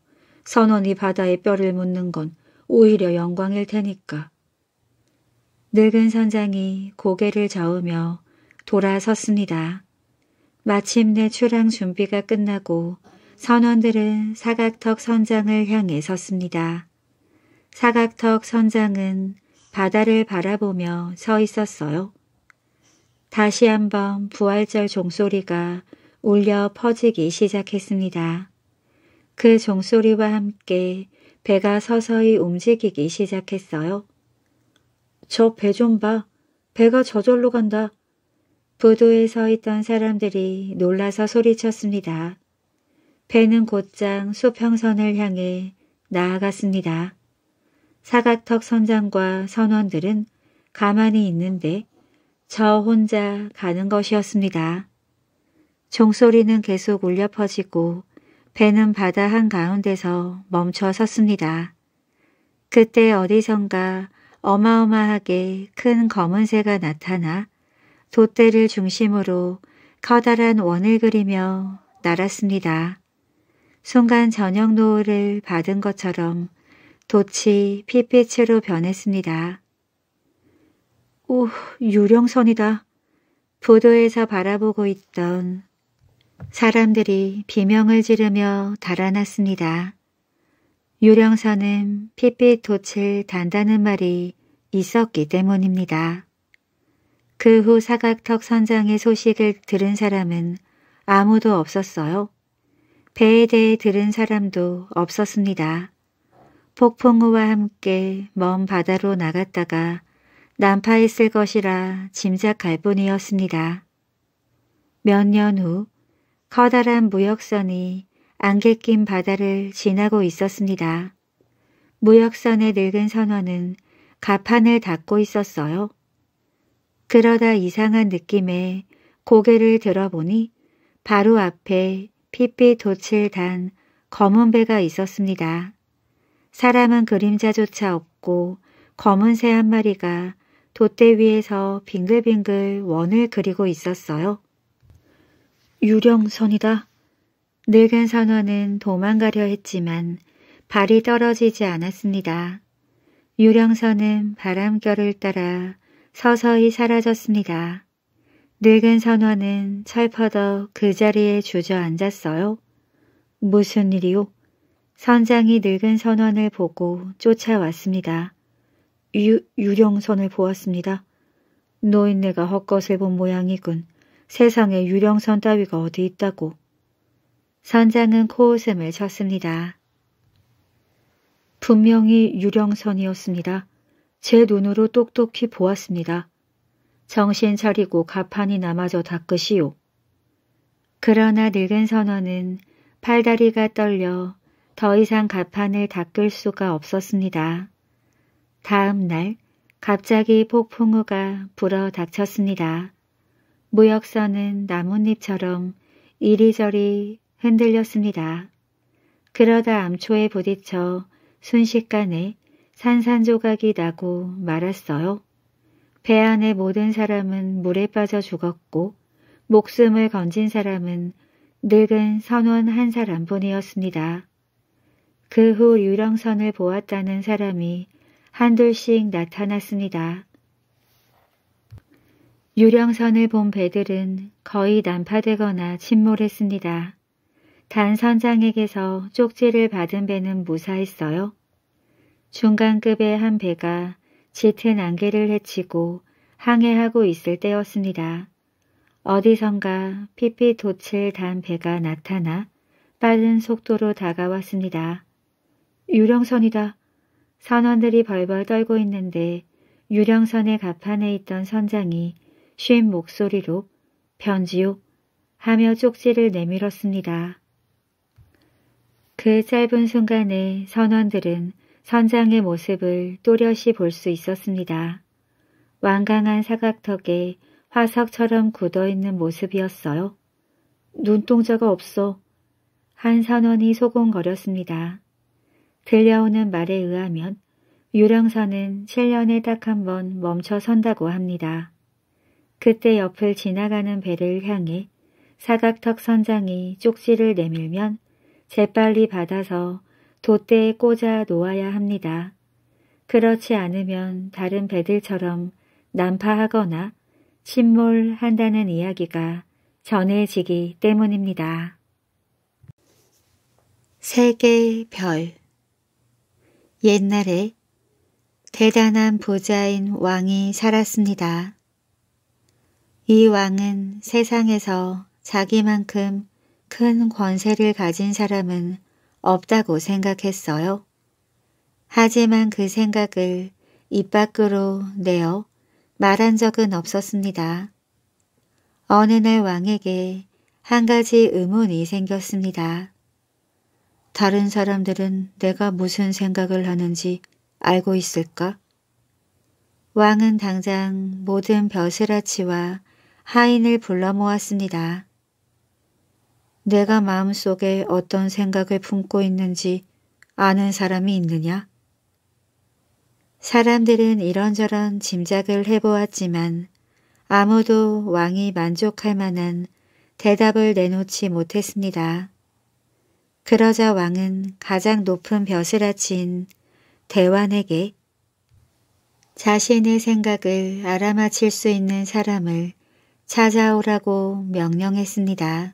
선원이 바다에 뼈를 묻는 건 오히려 영광일 테니까. 늙은 선장이 고개를 저으며 돌아섰습니다. 마침내 출항 준비가 끝나고 선원들은 사각턱 선장을 향해 섰습니다. 사각턱 선장은 바다를 바라보며 서 있었어요. 다시 한번 부활절 종소리가 울려 퍼지기 시작했습니다. 그 종소리와 함께 배가 서서히 움직이기 시작했어요. 저 배 좀 봐. 배가 저절로 간다. 부두에서 있던 사람들이 놀라서 소리쳤습니다. 배는 곧장 수평선을 향해 나아갔습니다. 사각턱 선장과 선원들은 가만히 있는데 저 혼자 가는 것이었습니다. 종소리는 계속 울려 퍼지고 배는 바다 한가운데서 멈춰 섰습니다. 그때 어디선가 어마어마하게 큰 검은 새가 나타나 돛대를 중심으로 커다란 원을 그리며 날았습니다. 순간 저녁 노을을 받은 것처럼 돛이 핏빛으로 변했습니다. 오, 유령선이다. 부도에서 바라보고 있던 사람들이 비명을 지르며 달아났습니다. 유령선은 핏빛 돛칠 단다는 말이 있었기 때문입니다. 그 후 사각턱 선장의 소식을 들은 사람은 아무도 없었어요. 배에 대해 들은 사람도 없었습니다. 폭풍우와 함께 먼 바다로 나갔다가 난파했을 것이라 짐작할 뿐이었습니다. 몇 년 후 커다란 무역선이 안개 낀 바다를 지나고 있었습니다. 무역선의 늙은 선원은 가판을 닫고 있었어요. 그러다 이상한 느낌에 고개를 들어보니 바로 앞에 핏빛 돛을 단 검은 배가 있었습니다. 사람은 그림자조차 없고 검은 새 한 마리가 돛대 위에서 빙글빙글 원을 그리고 있었어요. 유령선이다. 늙은 선원은 도망가려 했지만 발이 떨어지지 않았습니다. 유령선은 바람결을 따라 서서히 사라졌습니다. 늙은 선원은 철퍼덕 그 자리에 주저앉았어요. 무슨 일이오? 선장이 늙은 선원을 보고 쫓아왔습니다. 유, 유령선을 보았습니다. 노인네가 헛것을 본 모양이군. 세상에 유령선 따위가 어디 있다고. 선장은 코웃음을 쳤습니다. 분명히 유령선이었습니다. 제 눈으로 똑똑히 보았습니다. 정신 차리고 가판이 남아져 닦으시오. 그러나 늙은 선원은 팔다리가 떨려 더 이상 가판을 닦을 수가 없었습니다. 다음 날 갑자기 폭풍우가 불어 닥쳤습니다. 무역선은 나뭇잎처럼 이리저리 흔들렸습니다. 그러다 암초에 부딪혀 순식간에 산산조각이 나고 말았어요. 배 안의 모든 사람은 물에 빠져 죽었고 목숨을 건진 사람은 늙은 선원 한 사람뿐이었습니다. 그 후 유령선을 보았다는 사람이 한둘씩 나타났습니다. 유령선을 본 배들은 거의 난파되거나 침몰했습니다. 단 선장에게서 쪽지를 받은 배는 무사했어요. 중간급의 한 배가 짙은 안개를 헤치고 항해하고 있을 때였습니다. 어디선가 피피 도칠 단 배가 나타나 빠른 속도로 다가왔습니다. 유령선이다. 선원들이 벌벌 떨고 있는데 유령선의 갑판에 있던 선장이 쉰 목소리로 변지옥 하며 쪽지를 내밀었습니다. 그 짧은 순간에 선원들은 선장의 모습을 또렷이 볼 수 있었습니다. 완강한 사각턱에 화석처럼 굳어있는 모습이었어요. 눈동자가 없어. 한 선원이 소곤거렸습니다. 들려오는 말에 의하면 유령선은 7년에 딱 한 번 멈춰 선다고 합니다. 그때 옆을 지나가는 배를 향해 사각턱 선장이 쪽지를 내밀면 재빨리 받아서 돛대에 꽂아 놓아야 합니다. 그렇지 않으면 다른 배들처럼 난파하거나 침몰한다는 이야기가 전해지기 때문입니다. 세계 별 옛날에 대단한 부자인 왕이 살았습니다. 이 왕은 세상에서 자기만큼 큰 권세를 가진 사람은 없다고 생각했어요. 하지만 그 생각을 입 밖으로 내어 말한 적은 없었습니다. 어느 날 왕에게 한 가지 의문이 생겼습니다. 다른 사람들은 내가 무슨 생각을 하는지 알고 있을까? 왕은 당장 모든 벼슬아치와 하인을 불러 모았습니다. 내가 마음속에 어떤 생각을 품고 있는지 아는 사람이 있느냐? 사람들은 이런저런 짐작을 해보았지만 아무도 왕이 만족할 만한 대답을 내놓지 못했습니다. 그러자 왕은 가장 높은 벼슬아치인 대환에게 자신의 생각을 알아맞힐 수 있는 사람을 찾아오라고 명령했습니다.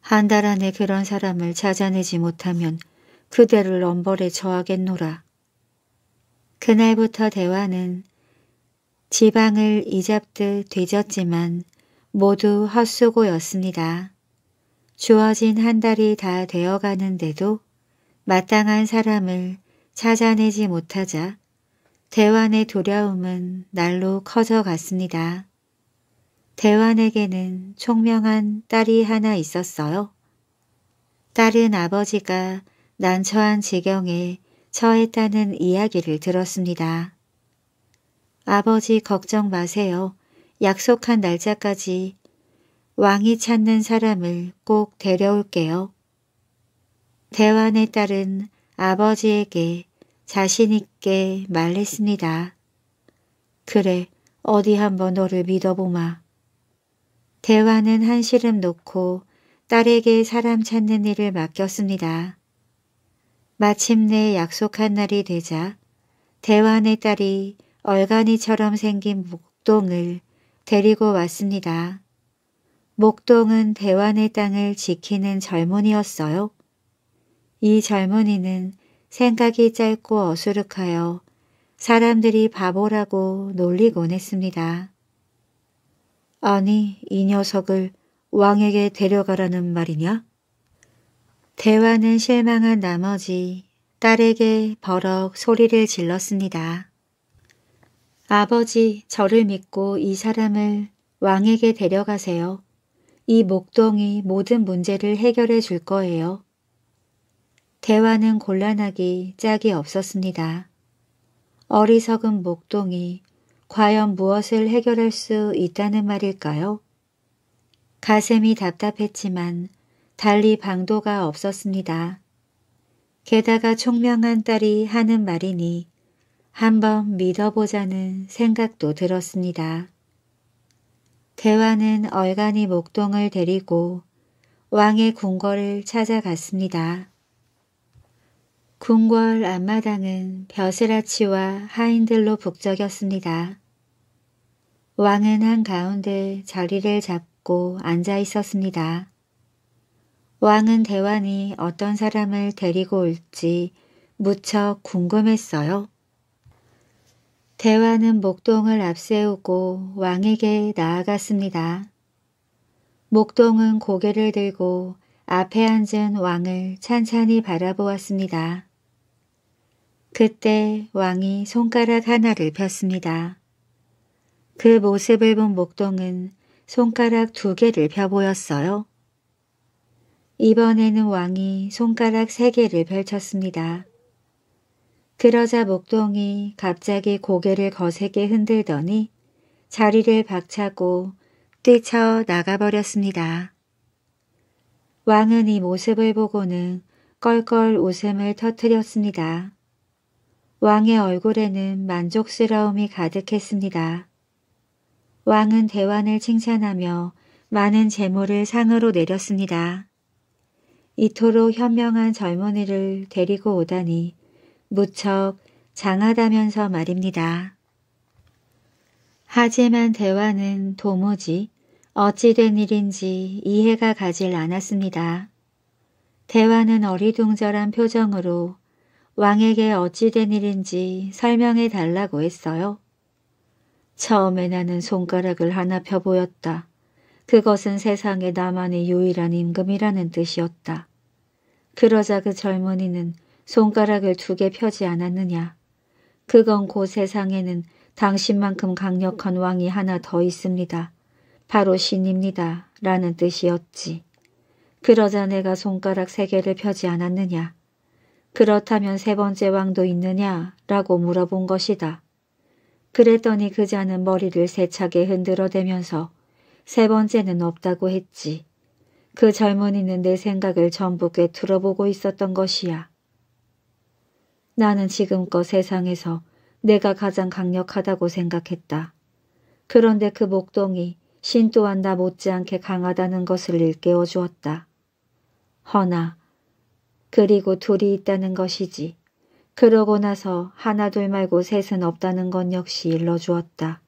한 달 안에 그런 사람을 찾아내지 못하면 그대를 엄벌에 처하겠노라. 그날부터 대화는 지방을 이잡듯 뒤졌지만 모두 헛수고였습니다. 주어진 한 달이 다 되어가는데도 마땅한 사람을 찾아내지 못하자 대환의 두려움은 날로 커져갔습니다. 대환에게는 총명한 딸이 하나 있었어요. 딸은 아버지가 난처한 지경에 처했다는 이야기를 들었습니다. 아버지 걱정 마세요. 약속한 날짜까지 왕이 찾는 사람을 꼭 데려올게요. 대환의 딸은 아버지에게 자신 있게 말했습니다. 그래, 어디 한번 너를 믿어보마. 대환은 한시름 놓고 딸에게 사람 찾는 일을 맡겼습니다. 마침내 약속한 날이 되자 대환의 딸이 얼간이처럼 생긴 목동을 데리고 왔습니다. 목동은 대환의 땅을 지키는 젊은이였어요. 이 젊은이는 생각이 짧고 어수룩하여 사람들이 바보라고 놀리곤 했습니다. 아니 이 녀석을 왕에게 데려가라는 말이냐? 대화는 실망한 나머지 딸에게 버럭 소리를 질렀습니다. 아버지 저를 믿고 이 사람을 왕에게 데려가세요. 이 목동이 모든 문제를 해결해 줄 거예요. 대화는 곤란하기 짝이 없었습니다. 어리석은 목동이 과연 무엇을 해결할 수 있다는 말일까요? 가슴이 답답했지만 달리 방도가 없었습니다. 게다가 총명한 딸이 하는 말이니 한번 믿어보자는 생각도 들었습니다. 대화는 얼간이 목동을 데리고 왕의 궁궐을 찾아갔습니다. 궁궐 앞마당은 벼슬아치와 하인들로 북적였습니다. 왕은 한가운데 자리를 잡고 앉아 있었습니다. 왕은 대환이 어떤 사람을 데리고 올지 무척 궁금했어요. 대화는 목동을 앞세우고 왕에게 나아갔습니다. 목동은 고개를 들고 앞에 앉은 왕을 찬찬히 바라보았습니다. 그때 왕이 손가락 하나를 폈습니다. 그 모습을 본 목동은 손가락 두 개를 펴 보였어요. 이번에는 왕이 손가락 세 개를 펼쳤습니다. 그러자 목동이 갑자기 고개를 거세게 흔들더니 자리를 박차고 뛰쳐 나가버렸습니다. 왕은 이 모습을 보고는 껄껄 웃음을 터뜨렸습니다. 왕의 얼굴에는 만족스러움이 가득했습니다. 왕은 대환을 칭찬하며 많은 재물을 상으로 내렸습니다. 이토록 현명한 젊은이를 데리고 오다니 무척 장하다면서 말입니다. 하지만 대화는 도무지 어찌된 일인지 이해가 가질 않았습니다. 대화는 어리둥절한 표정으로 왕에게 어찌된 일인지 설명해 달라고 했어요. 처음에 나는 손가락을 하나 펴 보였다. 그것은 세상에 나만의 유일한 임금이라는 뜻이었다. 그러자 그 젊은이는 손가락을 두 개 펴지 않았느냐. 그건 곧 세상에는 당신만큼 강력한 왕이 하나 더 있습니다. 바로 신입니다. 라는 뜻이었지. 그러자 내가 손가락 세 개를 펴지 않았느냐. 그렇다면 세 번째 왕도 있느냐? 라고 물어본 것이다. 그랬더니 그자는 머리를 세차게 흔들어대면서 세 번째는 없다고 했지. 그 젊은이는 내 생각을 전부 꿰뚫어보고 있었던 것이야. 나는 지금껏 세상에서 내가 가장 강력하다고 생각했다. 그런데 그 목동이 신 또한 나 못지않게 강하다는 것을 일깨워 주었다. 허나 그리고 둘이 있다는 것이지. 그러고 나서 하나 둘 말고 셋은 없다는 건 역시 일러주었다.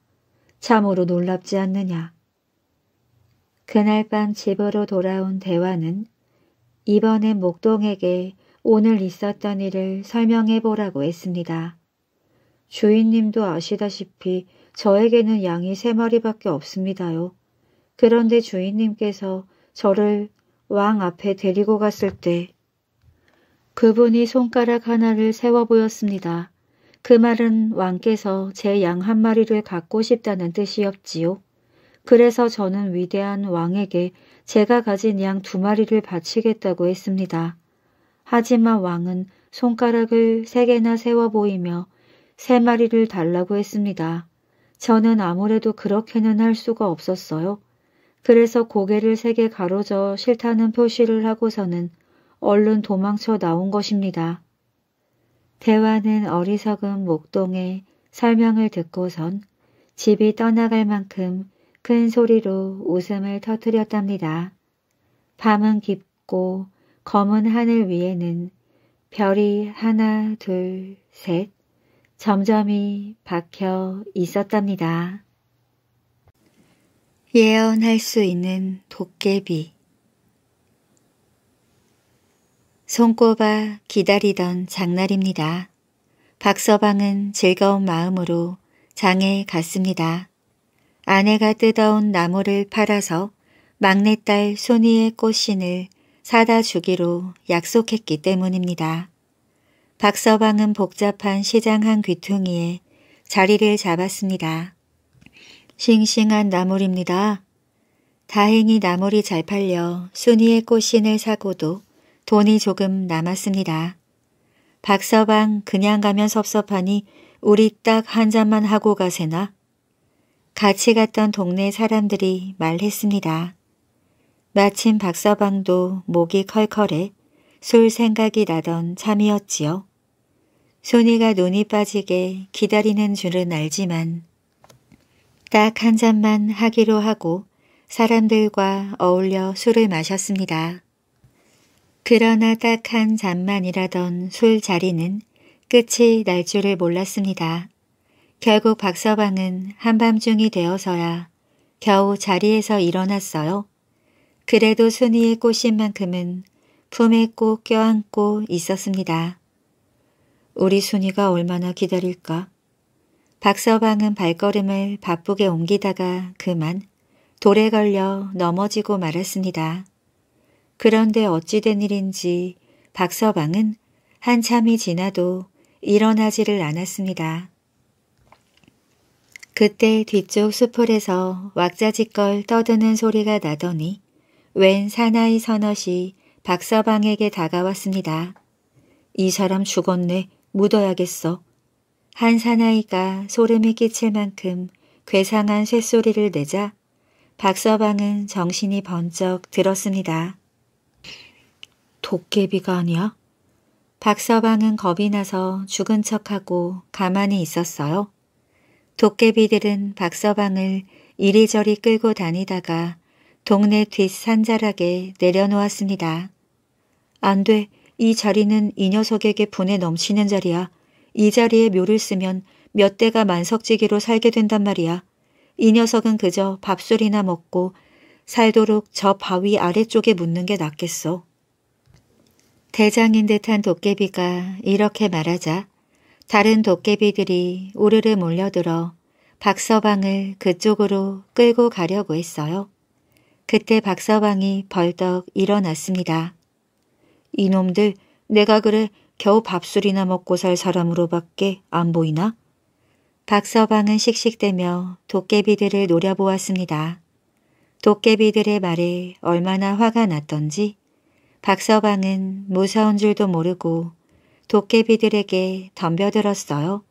참으로 놀랍지 않느냐. 그날 밤 집으로 돌아온 대화는 이번엔 목동에게 오늘 있었던 일을 설명해 보라고 했습니다. 주인님도 아시다시피 저에게는 양이 세 마리밖에 없습니다요. 그런데 주인님께서 저를 왕 앞에 데리고 갔을 때 그분이 손가락 하나를 세워 보였습니다. 그 말은 왕께서 제 양 한 마리를 갖고 싶다는 뜻이었지요. 그래서 저는 위대한 왕에게 제가 가진 양 두 마리를 바치겠다고 했습니다. 하지만 왕은 손가락을 세 개나 세워 보이며 세 마리를 달라고 했습니다. 저는 아무래도 그렇게는 할 수가 없었어요. 그래서 고개를 세 개 가로져 싫다는 표시를 하고서는 얼른 도망쳐 나온 것입니다. 대화는 어리석은 목동의 설명을 듣고선 집이 떠나갈 만큼 큰 소리로 웃음을 터뜨렸답니다. 밤은 깊고 검은 하늘 위에는 별이 하나, 둘, 셋 점점이 박혀 있었답니다. 예언할 수 있는 도깨비 손꼽아 기다리던 장날입니다. 박서방은 즐거운 마음으로 장에 갔습니다. 아내가 뜯어온 나무를 팔아서 막내딸 손희의 꽃신을 사다 주기로 약속했기 때문입니다. 박서방은 복잡한 시장 한 귀퉁이에 자리를 잡았습니다. 싱싱한 나물입니다. 다행히 나물이 잘 팔려 순이의 꽃신을 사고도 돈이 조금 남았습니다. 박서방 그냥 가면 섭섭하니 우리 딱 한 잔만 하고 가세나? 같이 갔던 동네 사람들이 말했습니다. 마침 박서방도 목이 컬컬해 술 생각이 나던 참이었지요. 손이가 눈이 빠지게 기다리는 줄은 알지만 딱 한 잔만 하기로 하고 사람들과 어울려 술을 마셨습니다. 그러나 딱 한 잔만이라던 술자리는 끝이 날 줄을 몰랐습니다. 결국 박서방은 한밤중이 되어서야 겨우 자리에서 일어났어요. 그래도 순이의 꽃인 만큼은 품에 꼭 껴안고 있었습니다. 우리 순이가 얼마나 기다릴까? 박서방은 발걸음을 바쁘게 옮기다가 그만 돌에 걸려 넘어지고 말았습니다. 그런데 어찌된 일인지 박서방은 한참이 지나도 일어나지를 않았습니다. 그때 뒤쪽 수풀에서 왁자지껄 떠드는 소리가 나더니 웬 사나이 선옷이 박서방에게 다가왔습니다. 이 사람 죽었네. 묻어야겠어. 한 사나이가 소름이 끼칠 만큼 괴상한 쇳소리를 내자 박서방은 정신이 번쩍 들었습니다. 도깨비가 아니야? 박서방은 겁이 나서 죽은 척하고 가만히 있었어요. 도깨비들은 박서방을 이리저리 끌고 다니다가 동네 뒷산자락에 내려놓았습니다. 안 돼. 이 자리는 이 녀석에게 분에 넘치는 자리야. 이 자리에 묘를 쓰면 몇 대가 만석지기로 살게 된단 말이야. 이 녀석은 그저 밥술이나 먹고 살도록 저 바위 아래쪽에 묻는 게낫겠소 대장인 듯한 도깨비가 이렇게 말하자 다른 도깨비들이 우르르 몰려들어 박서방을 그쪽으로 끌고 가려고 했어요. 그때 박서방이 벌떡 일어났습니다. 이놈들 내가 그래 겨우 밥술이나 먹고 살 사람으로밖에 안 보이나? 박서방은 씩씩대며 도깨비들을 노려보았습니다. 도깨비들의 말에 얼마나 화가 났던지 박서방은 무서운 줄도 모르고 도깨비들에게 덤벼들었어요.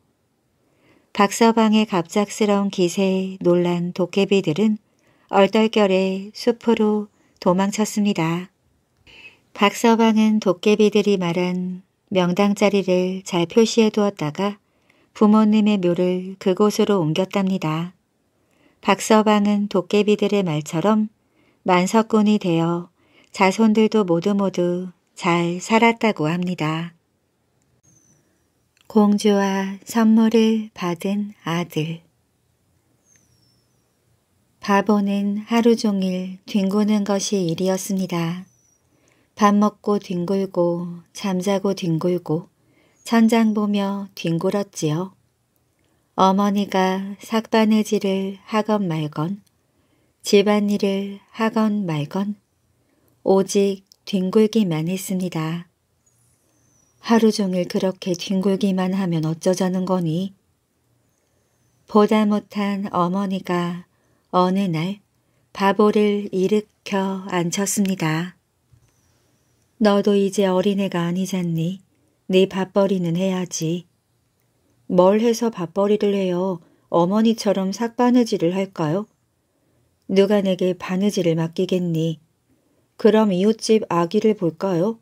박서방의 갑작스러운 기세에 놀란 도깨비들은 얼떨결에 숲으로 도망쳤습니다. 박서방은 도깨비들이 말한 명당 자리를 잘 표시해 두었다가 부모님의 묘를 그곳으로 옮겼답니다. 박서방은 도깨비들의 말처럼 만석군이 되어 자손들도 모두 모두 잘 살았다고 합니다. 공주와 선물을 받은 아들 바보는 하루 종일 뒹구는 것이 일이었습니다. 밥 먹고 뒹굴고 잠자고 뒹굴고 천장 보며 뒹굴었지요. 어머니가 삭바느질을 하건 말건 집안일을 하건 말건 오직 뒹굴기만 했습니다. 하루 종일 그렇게 뒹굴기만 하면 어쩌자는 거니? 보다 못한 어머니가 어느 날 바보를 일으켜 앉혔습니다. 너도 이제 어린애가 아니잖니. 네 밥벌이는 해야지. 뭘 해서 밥벌이를 해요. 어머니처럼 삭바느질을 할까요? 누가 내게 바느질을 맡기겠니? 그럼 이웃집 아기를 볼까요?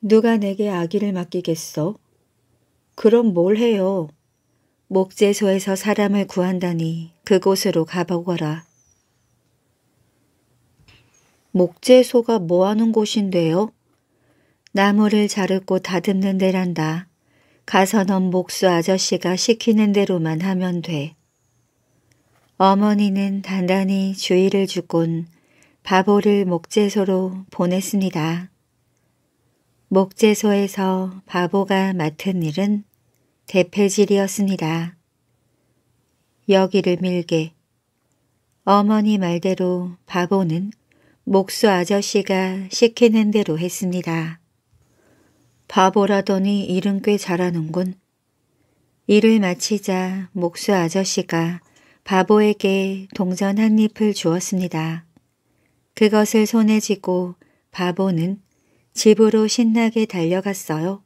누가 내게 아기를 맡기겠어? 그럼 뭘 해요? 목재소에서 사람을 구한다니 그곳으로 가보거라. 목재소가 뭐하는 곳인데요? 나무를 자르고 다듬는 데란다. 가서 넌 목수 아저씨가 시키는 대로만 하면 돼. 어머니는 단단히 주의를 주곤 바보를 목재소로 보냈습니다. 목재소에서 바보가 맡은 일은 대패질이었습니다. 여기를 밀게 어머니 말대로 바보는 목수 아저씨가 시키는 대로 했습니다. 바보라더니 일은 꽤 잘하는군. 일을 마치자 목수 아저씨가 바보에게 동전 한 잎을 주었습니다. 그것을 손에 쥐고 바보는 집으로 신나게 달려갔어요.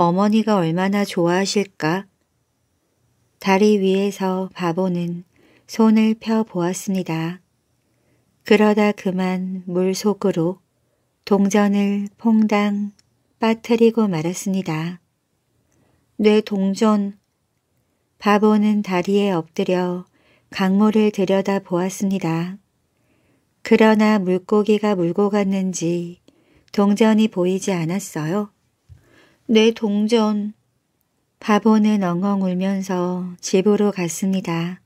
어머니가 얼마나 좋아하실까? 다리 위에서 바보는 손을 펴 보았습니다. 그러다 그만 물 속으로 동전을 퐁당 빠뜨리고 말았습니다. 뇌 동전 바보는 다리에 엎드려 강물을 들여다 보았습니다. 그러나 물고기가 물고 갔는지 동전이 보이지 않았어요. 내 동전. 바보는 엉엉 울면서 집으로 갔습니다.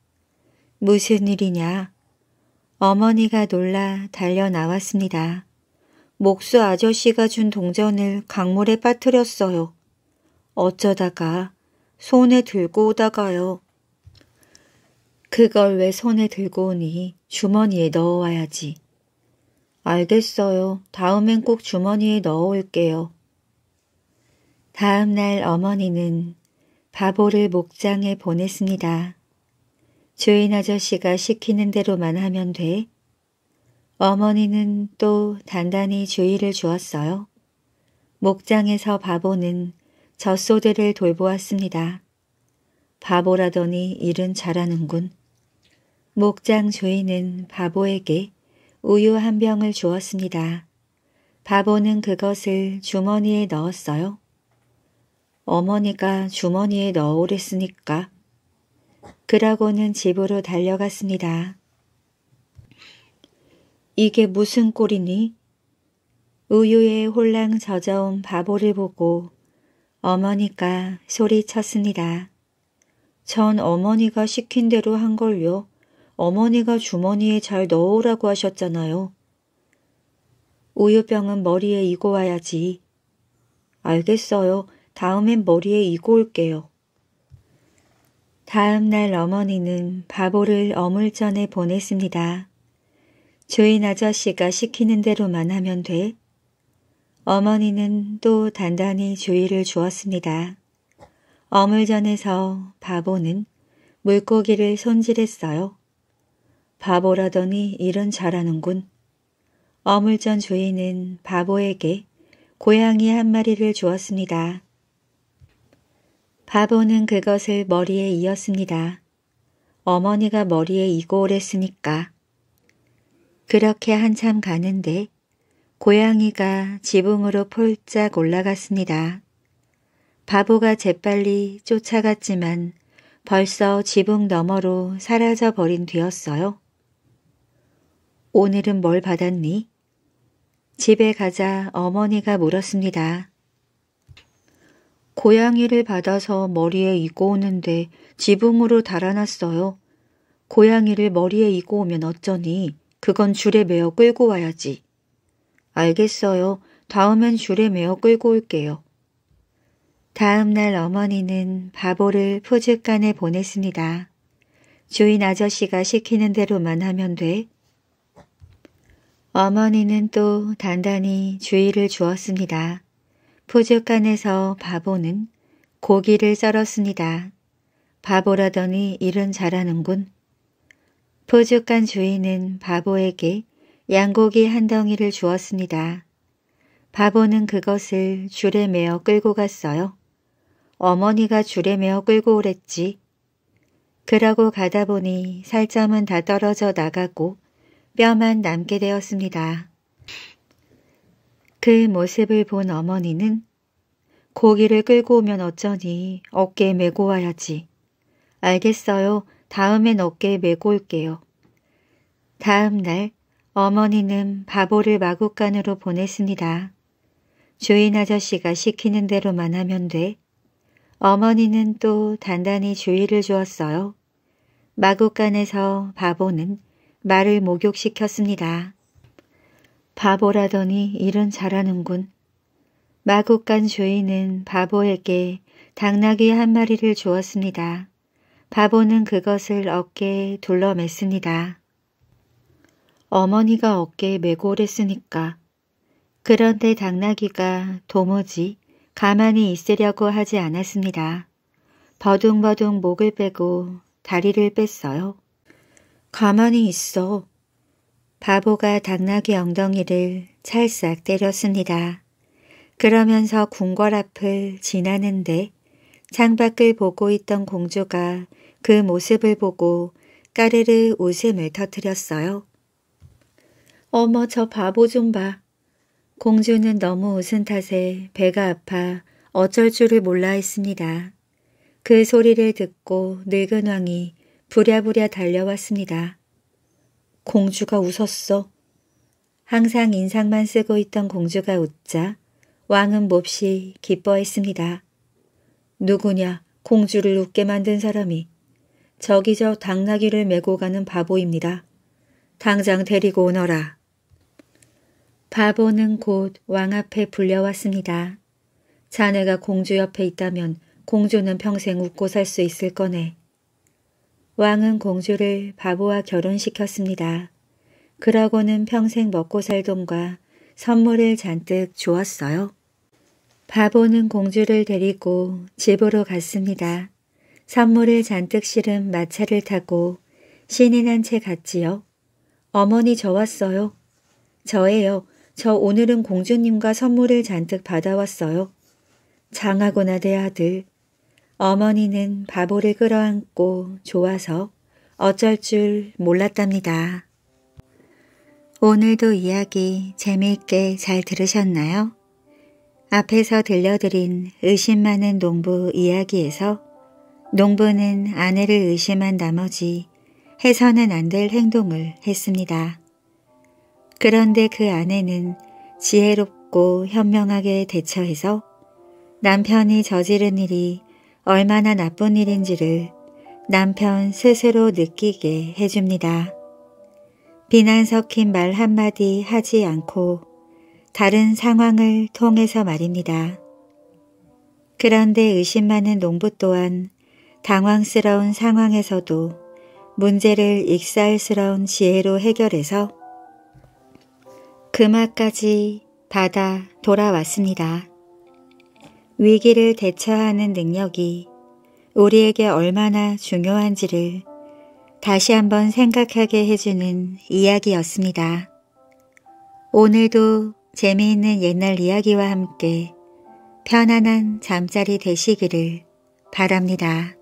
무슨 일이냐? 어머니가 놀라 달려 나왔습니다. 목수 아저씨가 준 동전을 강물에 빠뜨렸어요. 어쩌다가 손에 들고 오다가요. 그걸 왜 손에 들고 오니 주머니에 넣어와야지. 알겠어요. 다음엔 꼭 주머니에 넣어올게요. 다음 날 어머니는 바보를 목장에 보냈습니다. 주인 아저씨가 시키는 대로만 하면 돼. 어머니는 또 단단히 주의를 주었어요. 목장에서 바보는 젖소들을 돌보았습니다. 바보라더니 일은 잘하는군. 목장 주인은 바보에게 우유 한 병을 주었습니다. 바보는 그것을 주머니에 넣었어요. 어머니가 주머니에 넣어오랬으니까 그러고는 집으로 달려갔습니다. 이게 무슨 꼴이니? 우유에 홀랑 젖어온 바보를 보고 어머니가 소리쳤습니다. 전 어머니가 시킨 대로 한 걸요. 어머니가 주머니에 잘 넣으라고 하셨잖아요. 우유병은 머리에 이고 와야지. 알겠어요. 다음엔 머리에 이고 올게요. 다음 날 어머니는 바보를 어물전에 보냈습니다. 주인 아저씨가 시키는 대로만 하면 돼. 어머니는 또 단단히 주의를 주었습니다. 어물전에서 바보는 물고기를 손질했어요. 바보라더니 일은 잘하는군. 어물전 주인은 바보에게 고양이 한 마리를 주었습니다. 바보는 그것을 머리에 이었습니다. 어머니가 머리에 이고 오랬으니까. 그렇게 한참 가는데 고양이가 지붕으로 폴짝 올라갔습니다. 바보가 재빨리 쫓아갔지만 벌써 지붕 너머로 사라져버린 뒤였어요. 오늘은 뭘 받았니? 집에 가자 어머니가 물었습니다. 고양이를 받아서 머리에 이고 오는데 지붕으로 달아났어요. 고양이를 머리에 이고 오면 어쩌니? 그건 줄에 매어 끌고 와야지. 알겠어요. 다음엔 줄에 매어 끌고 올게요. 다음 날 어머니는 바보를 푸줏간에 보냈습니다. 주인 아저씨가 시키는 대로만 하면 돼. 어머니는 또 단단히 주의를 주었습니다. 포죽간에서 바보는 고기를 썰었습니다. 바보라더니 일은 잘하는군. 포죽간 주인은 바보에게 양고기 한 덩이를 주었습니다. 바보는 그것을 줄에 메어 끌고 갔어요. 어머니가 줄에 메어 끌고 오랬지. 그러고 가다 보니 살점은 다 떨어져 나가고 뼈만 남게 되었습니다. 그 모습을 본 어머니는 고기를 끌고 오면 어쩌니 어깨에 메고 와야지. 알겠어요. 다음엔 어깨에 메고 올게요. 다음 날 어머니는 바보를 마구간으로 보냈습니다. 주인 아저씨가 시키는 대로만 하면 돼. 어머니는 또 단단히 주의를 주었어요. 마구간에서 바보는 말을 목욕시켰습니다. 바보라더니 일은 잘하는군. 마국간 주인은 바보에게 당나귀 한 마리를 주었습니다. 바보는 그것을 어깨에 둘러맸습니다. 어머니가 어깨에 매고랬으니까. 그런데 당나귀가 도무지 가만히 있으려고 하지 않았습니다. 버둥버둥 목을 빼고 다리를 뺐어요. 가만히 있어. 바보가 당나귀 엉덩이를 찰싹 때렸습니다. 그러면서 궁궐 앞을 지나는데 창밖을 보고 있던 공주가 그 모습을 보고 까르르 웃음을 터뜨렸어요. 어머 저 바보 좀 봐. 공주는 너무 웃은 탓에 배가 아파 어쩔 줄을 몰라 했습니다. 그 소리를 듣고 늙은 왕이 부랴부랴 달려왔습니다. 공주가 웃었어. 항상 인상만 쓰고 있던 공주가 웃자 왕은 몹시 기뻐했습니다. 누구냐 공주를 웃게 만든 사람이 저기 저 당나귀를 메고 가는 바보입니다. 당장 데리고 오너라. 바보는 곧 왕 앞에 불려왔습니다. 자네가 공주 옆에 있다면 공주는 평생 웃고 살 수 있을 거네. 왕은 공주를 바보와 결혼시켰습니다. 그러고는 평생 먹고 살 돈과 선물을 잔뜩 주었어요. 바보는 공주를 데리고 집으로 갔습니다. 선물을 잔뜩 실은 마차를 타고 신이 난채 갔지요. 어머니 저 왔어요. 저예요. 저 오늘은 공주님과 선물을 잔뜩 받아왔어요. 장하고나 대 아들, 어머니는 바보를 끌어안고 좋아서 어쩔 줄 몰랐답니다. 오늘도 이야기 재미있게 잘 들으셨나요? 앞에서 들려드린 의심 많은 농부 이야기에서 농부는 아내를 의심한 나머지 해서는 안 될 행동을 했습니다. 그런데 그 아내는 지혜롭고 현명하게 대처해서 남편이 저지른 일이 얼마나 나쁜 일인지를 남편 스스로 느끼게 해줍니다. 비난 섞인 말 한마디 하지 않고 다른 상황을 통해서 말입니다. 그런데 의심 많은 농부 또한 당황스러운 상황에서도 문제를 익살스러운 지혜로 해결해서 그화까지 받아 돌아왔습니다. 위기를 대처하는 능력이 우리에게 얼마나 중요한지를 다시 한번 생각하게 해주는 이야기였습니다. 오늘도 재미있는 옛날 이야기와 함께 편안한 잠자리 되시기를 바랍니다.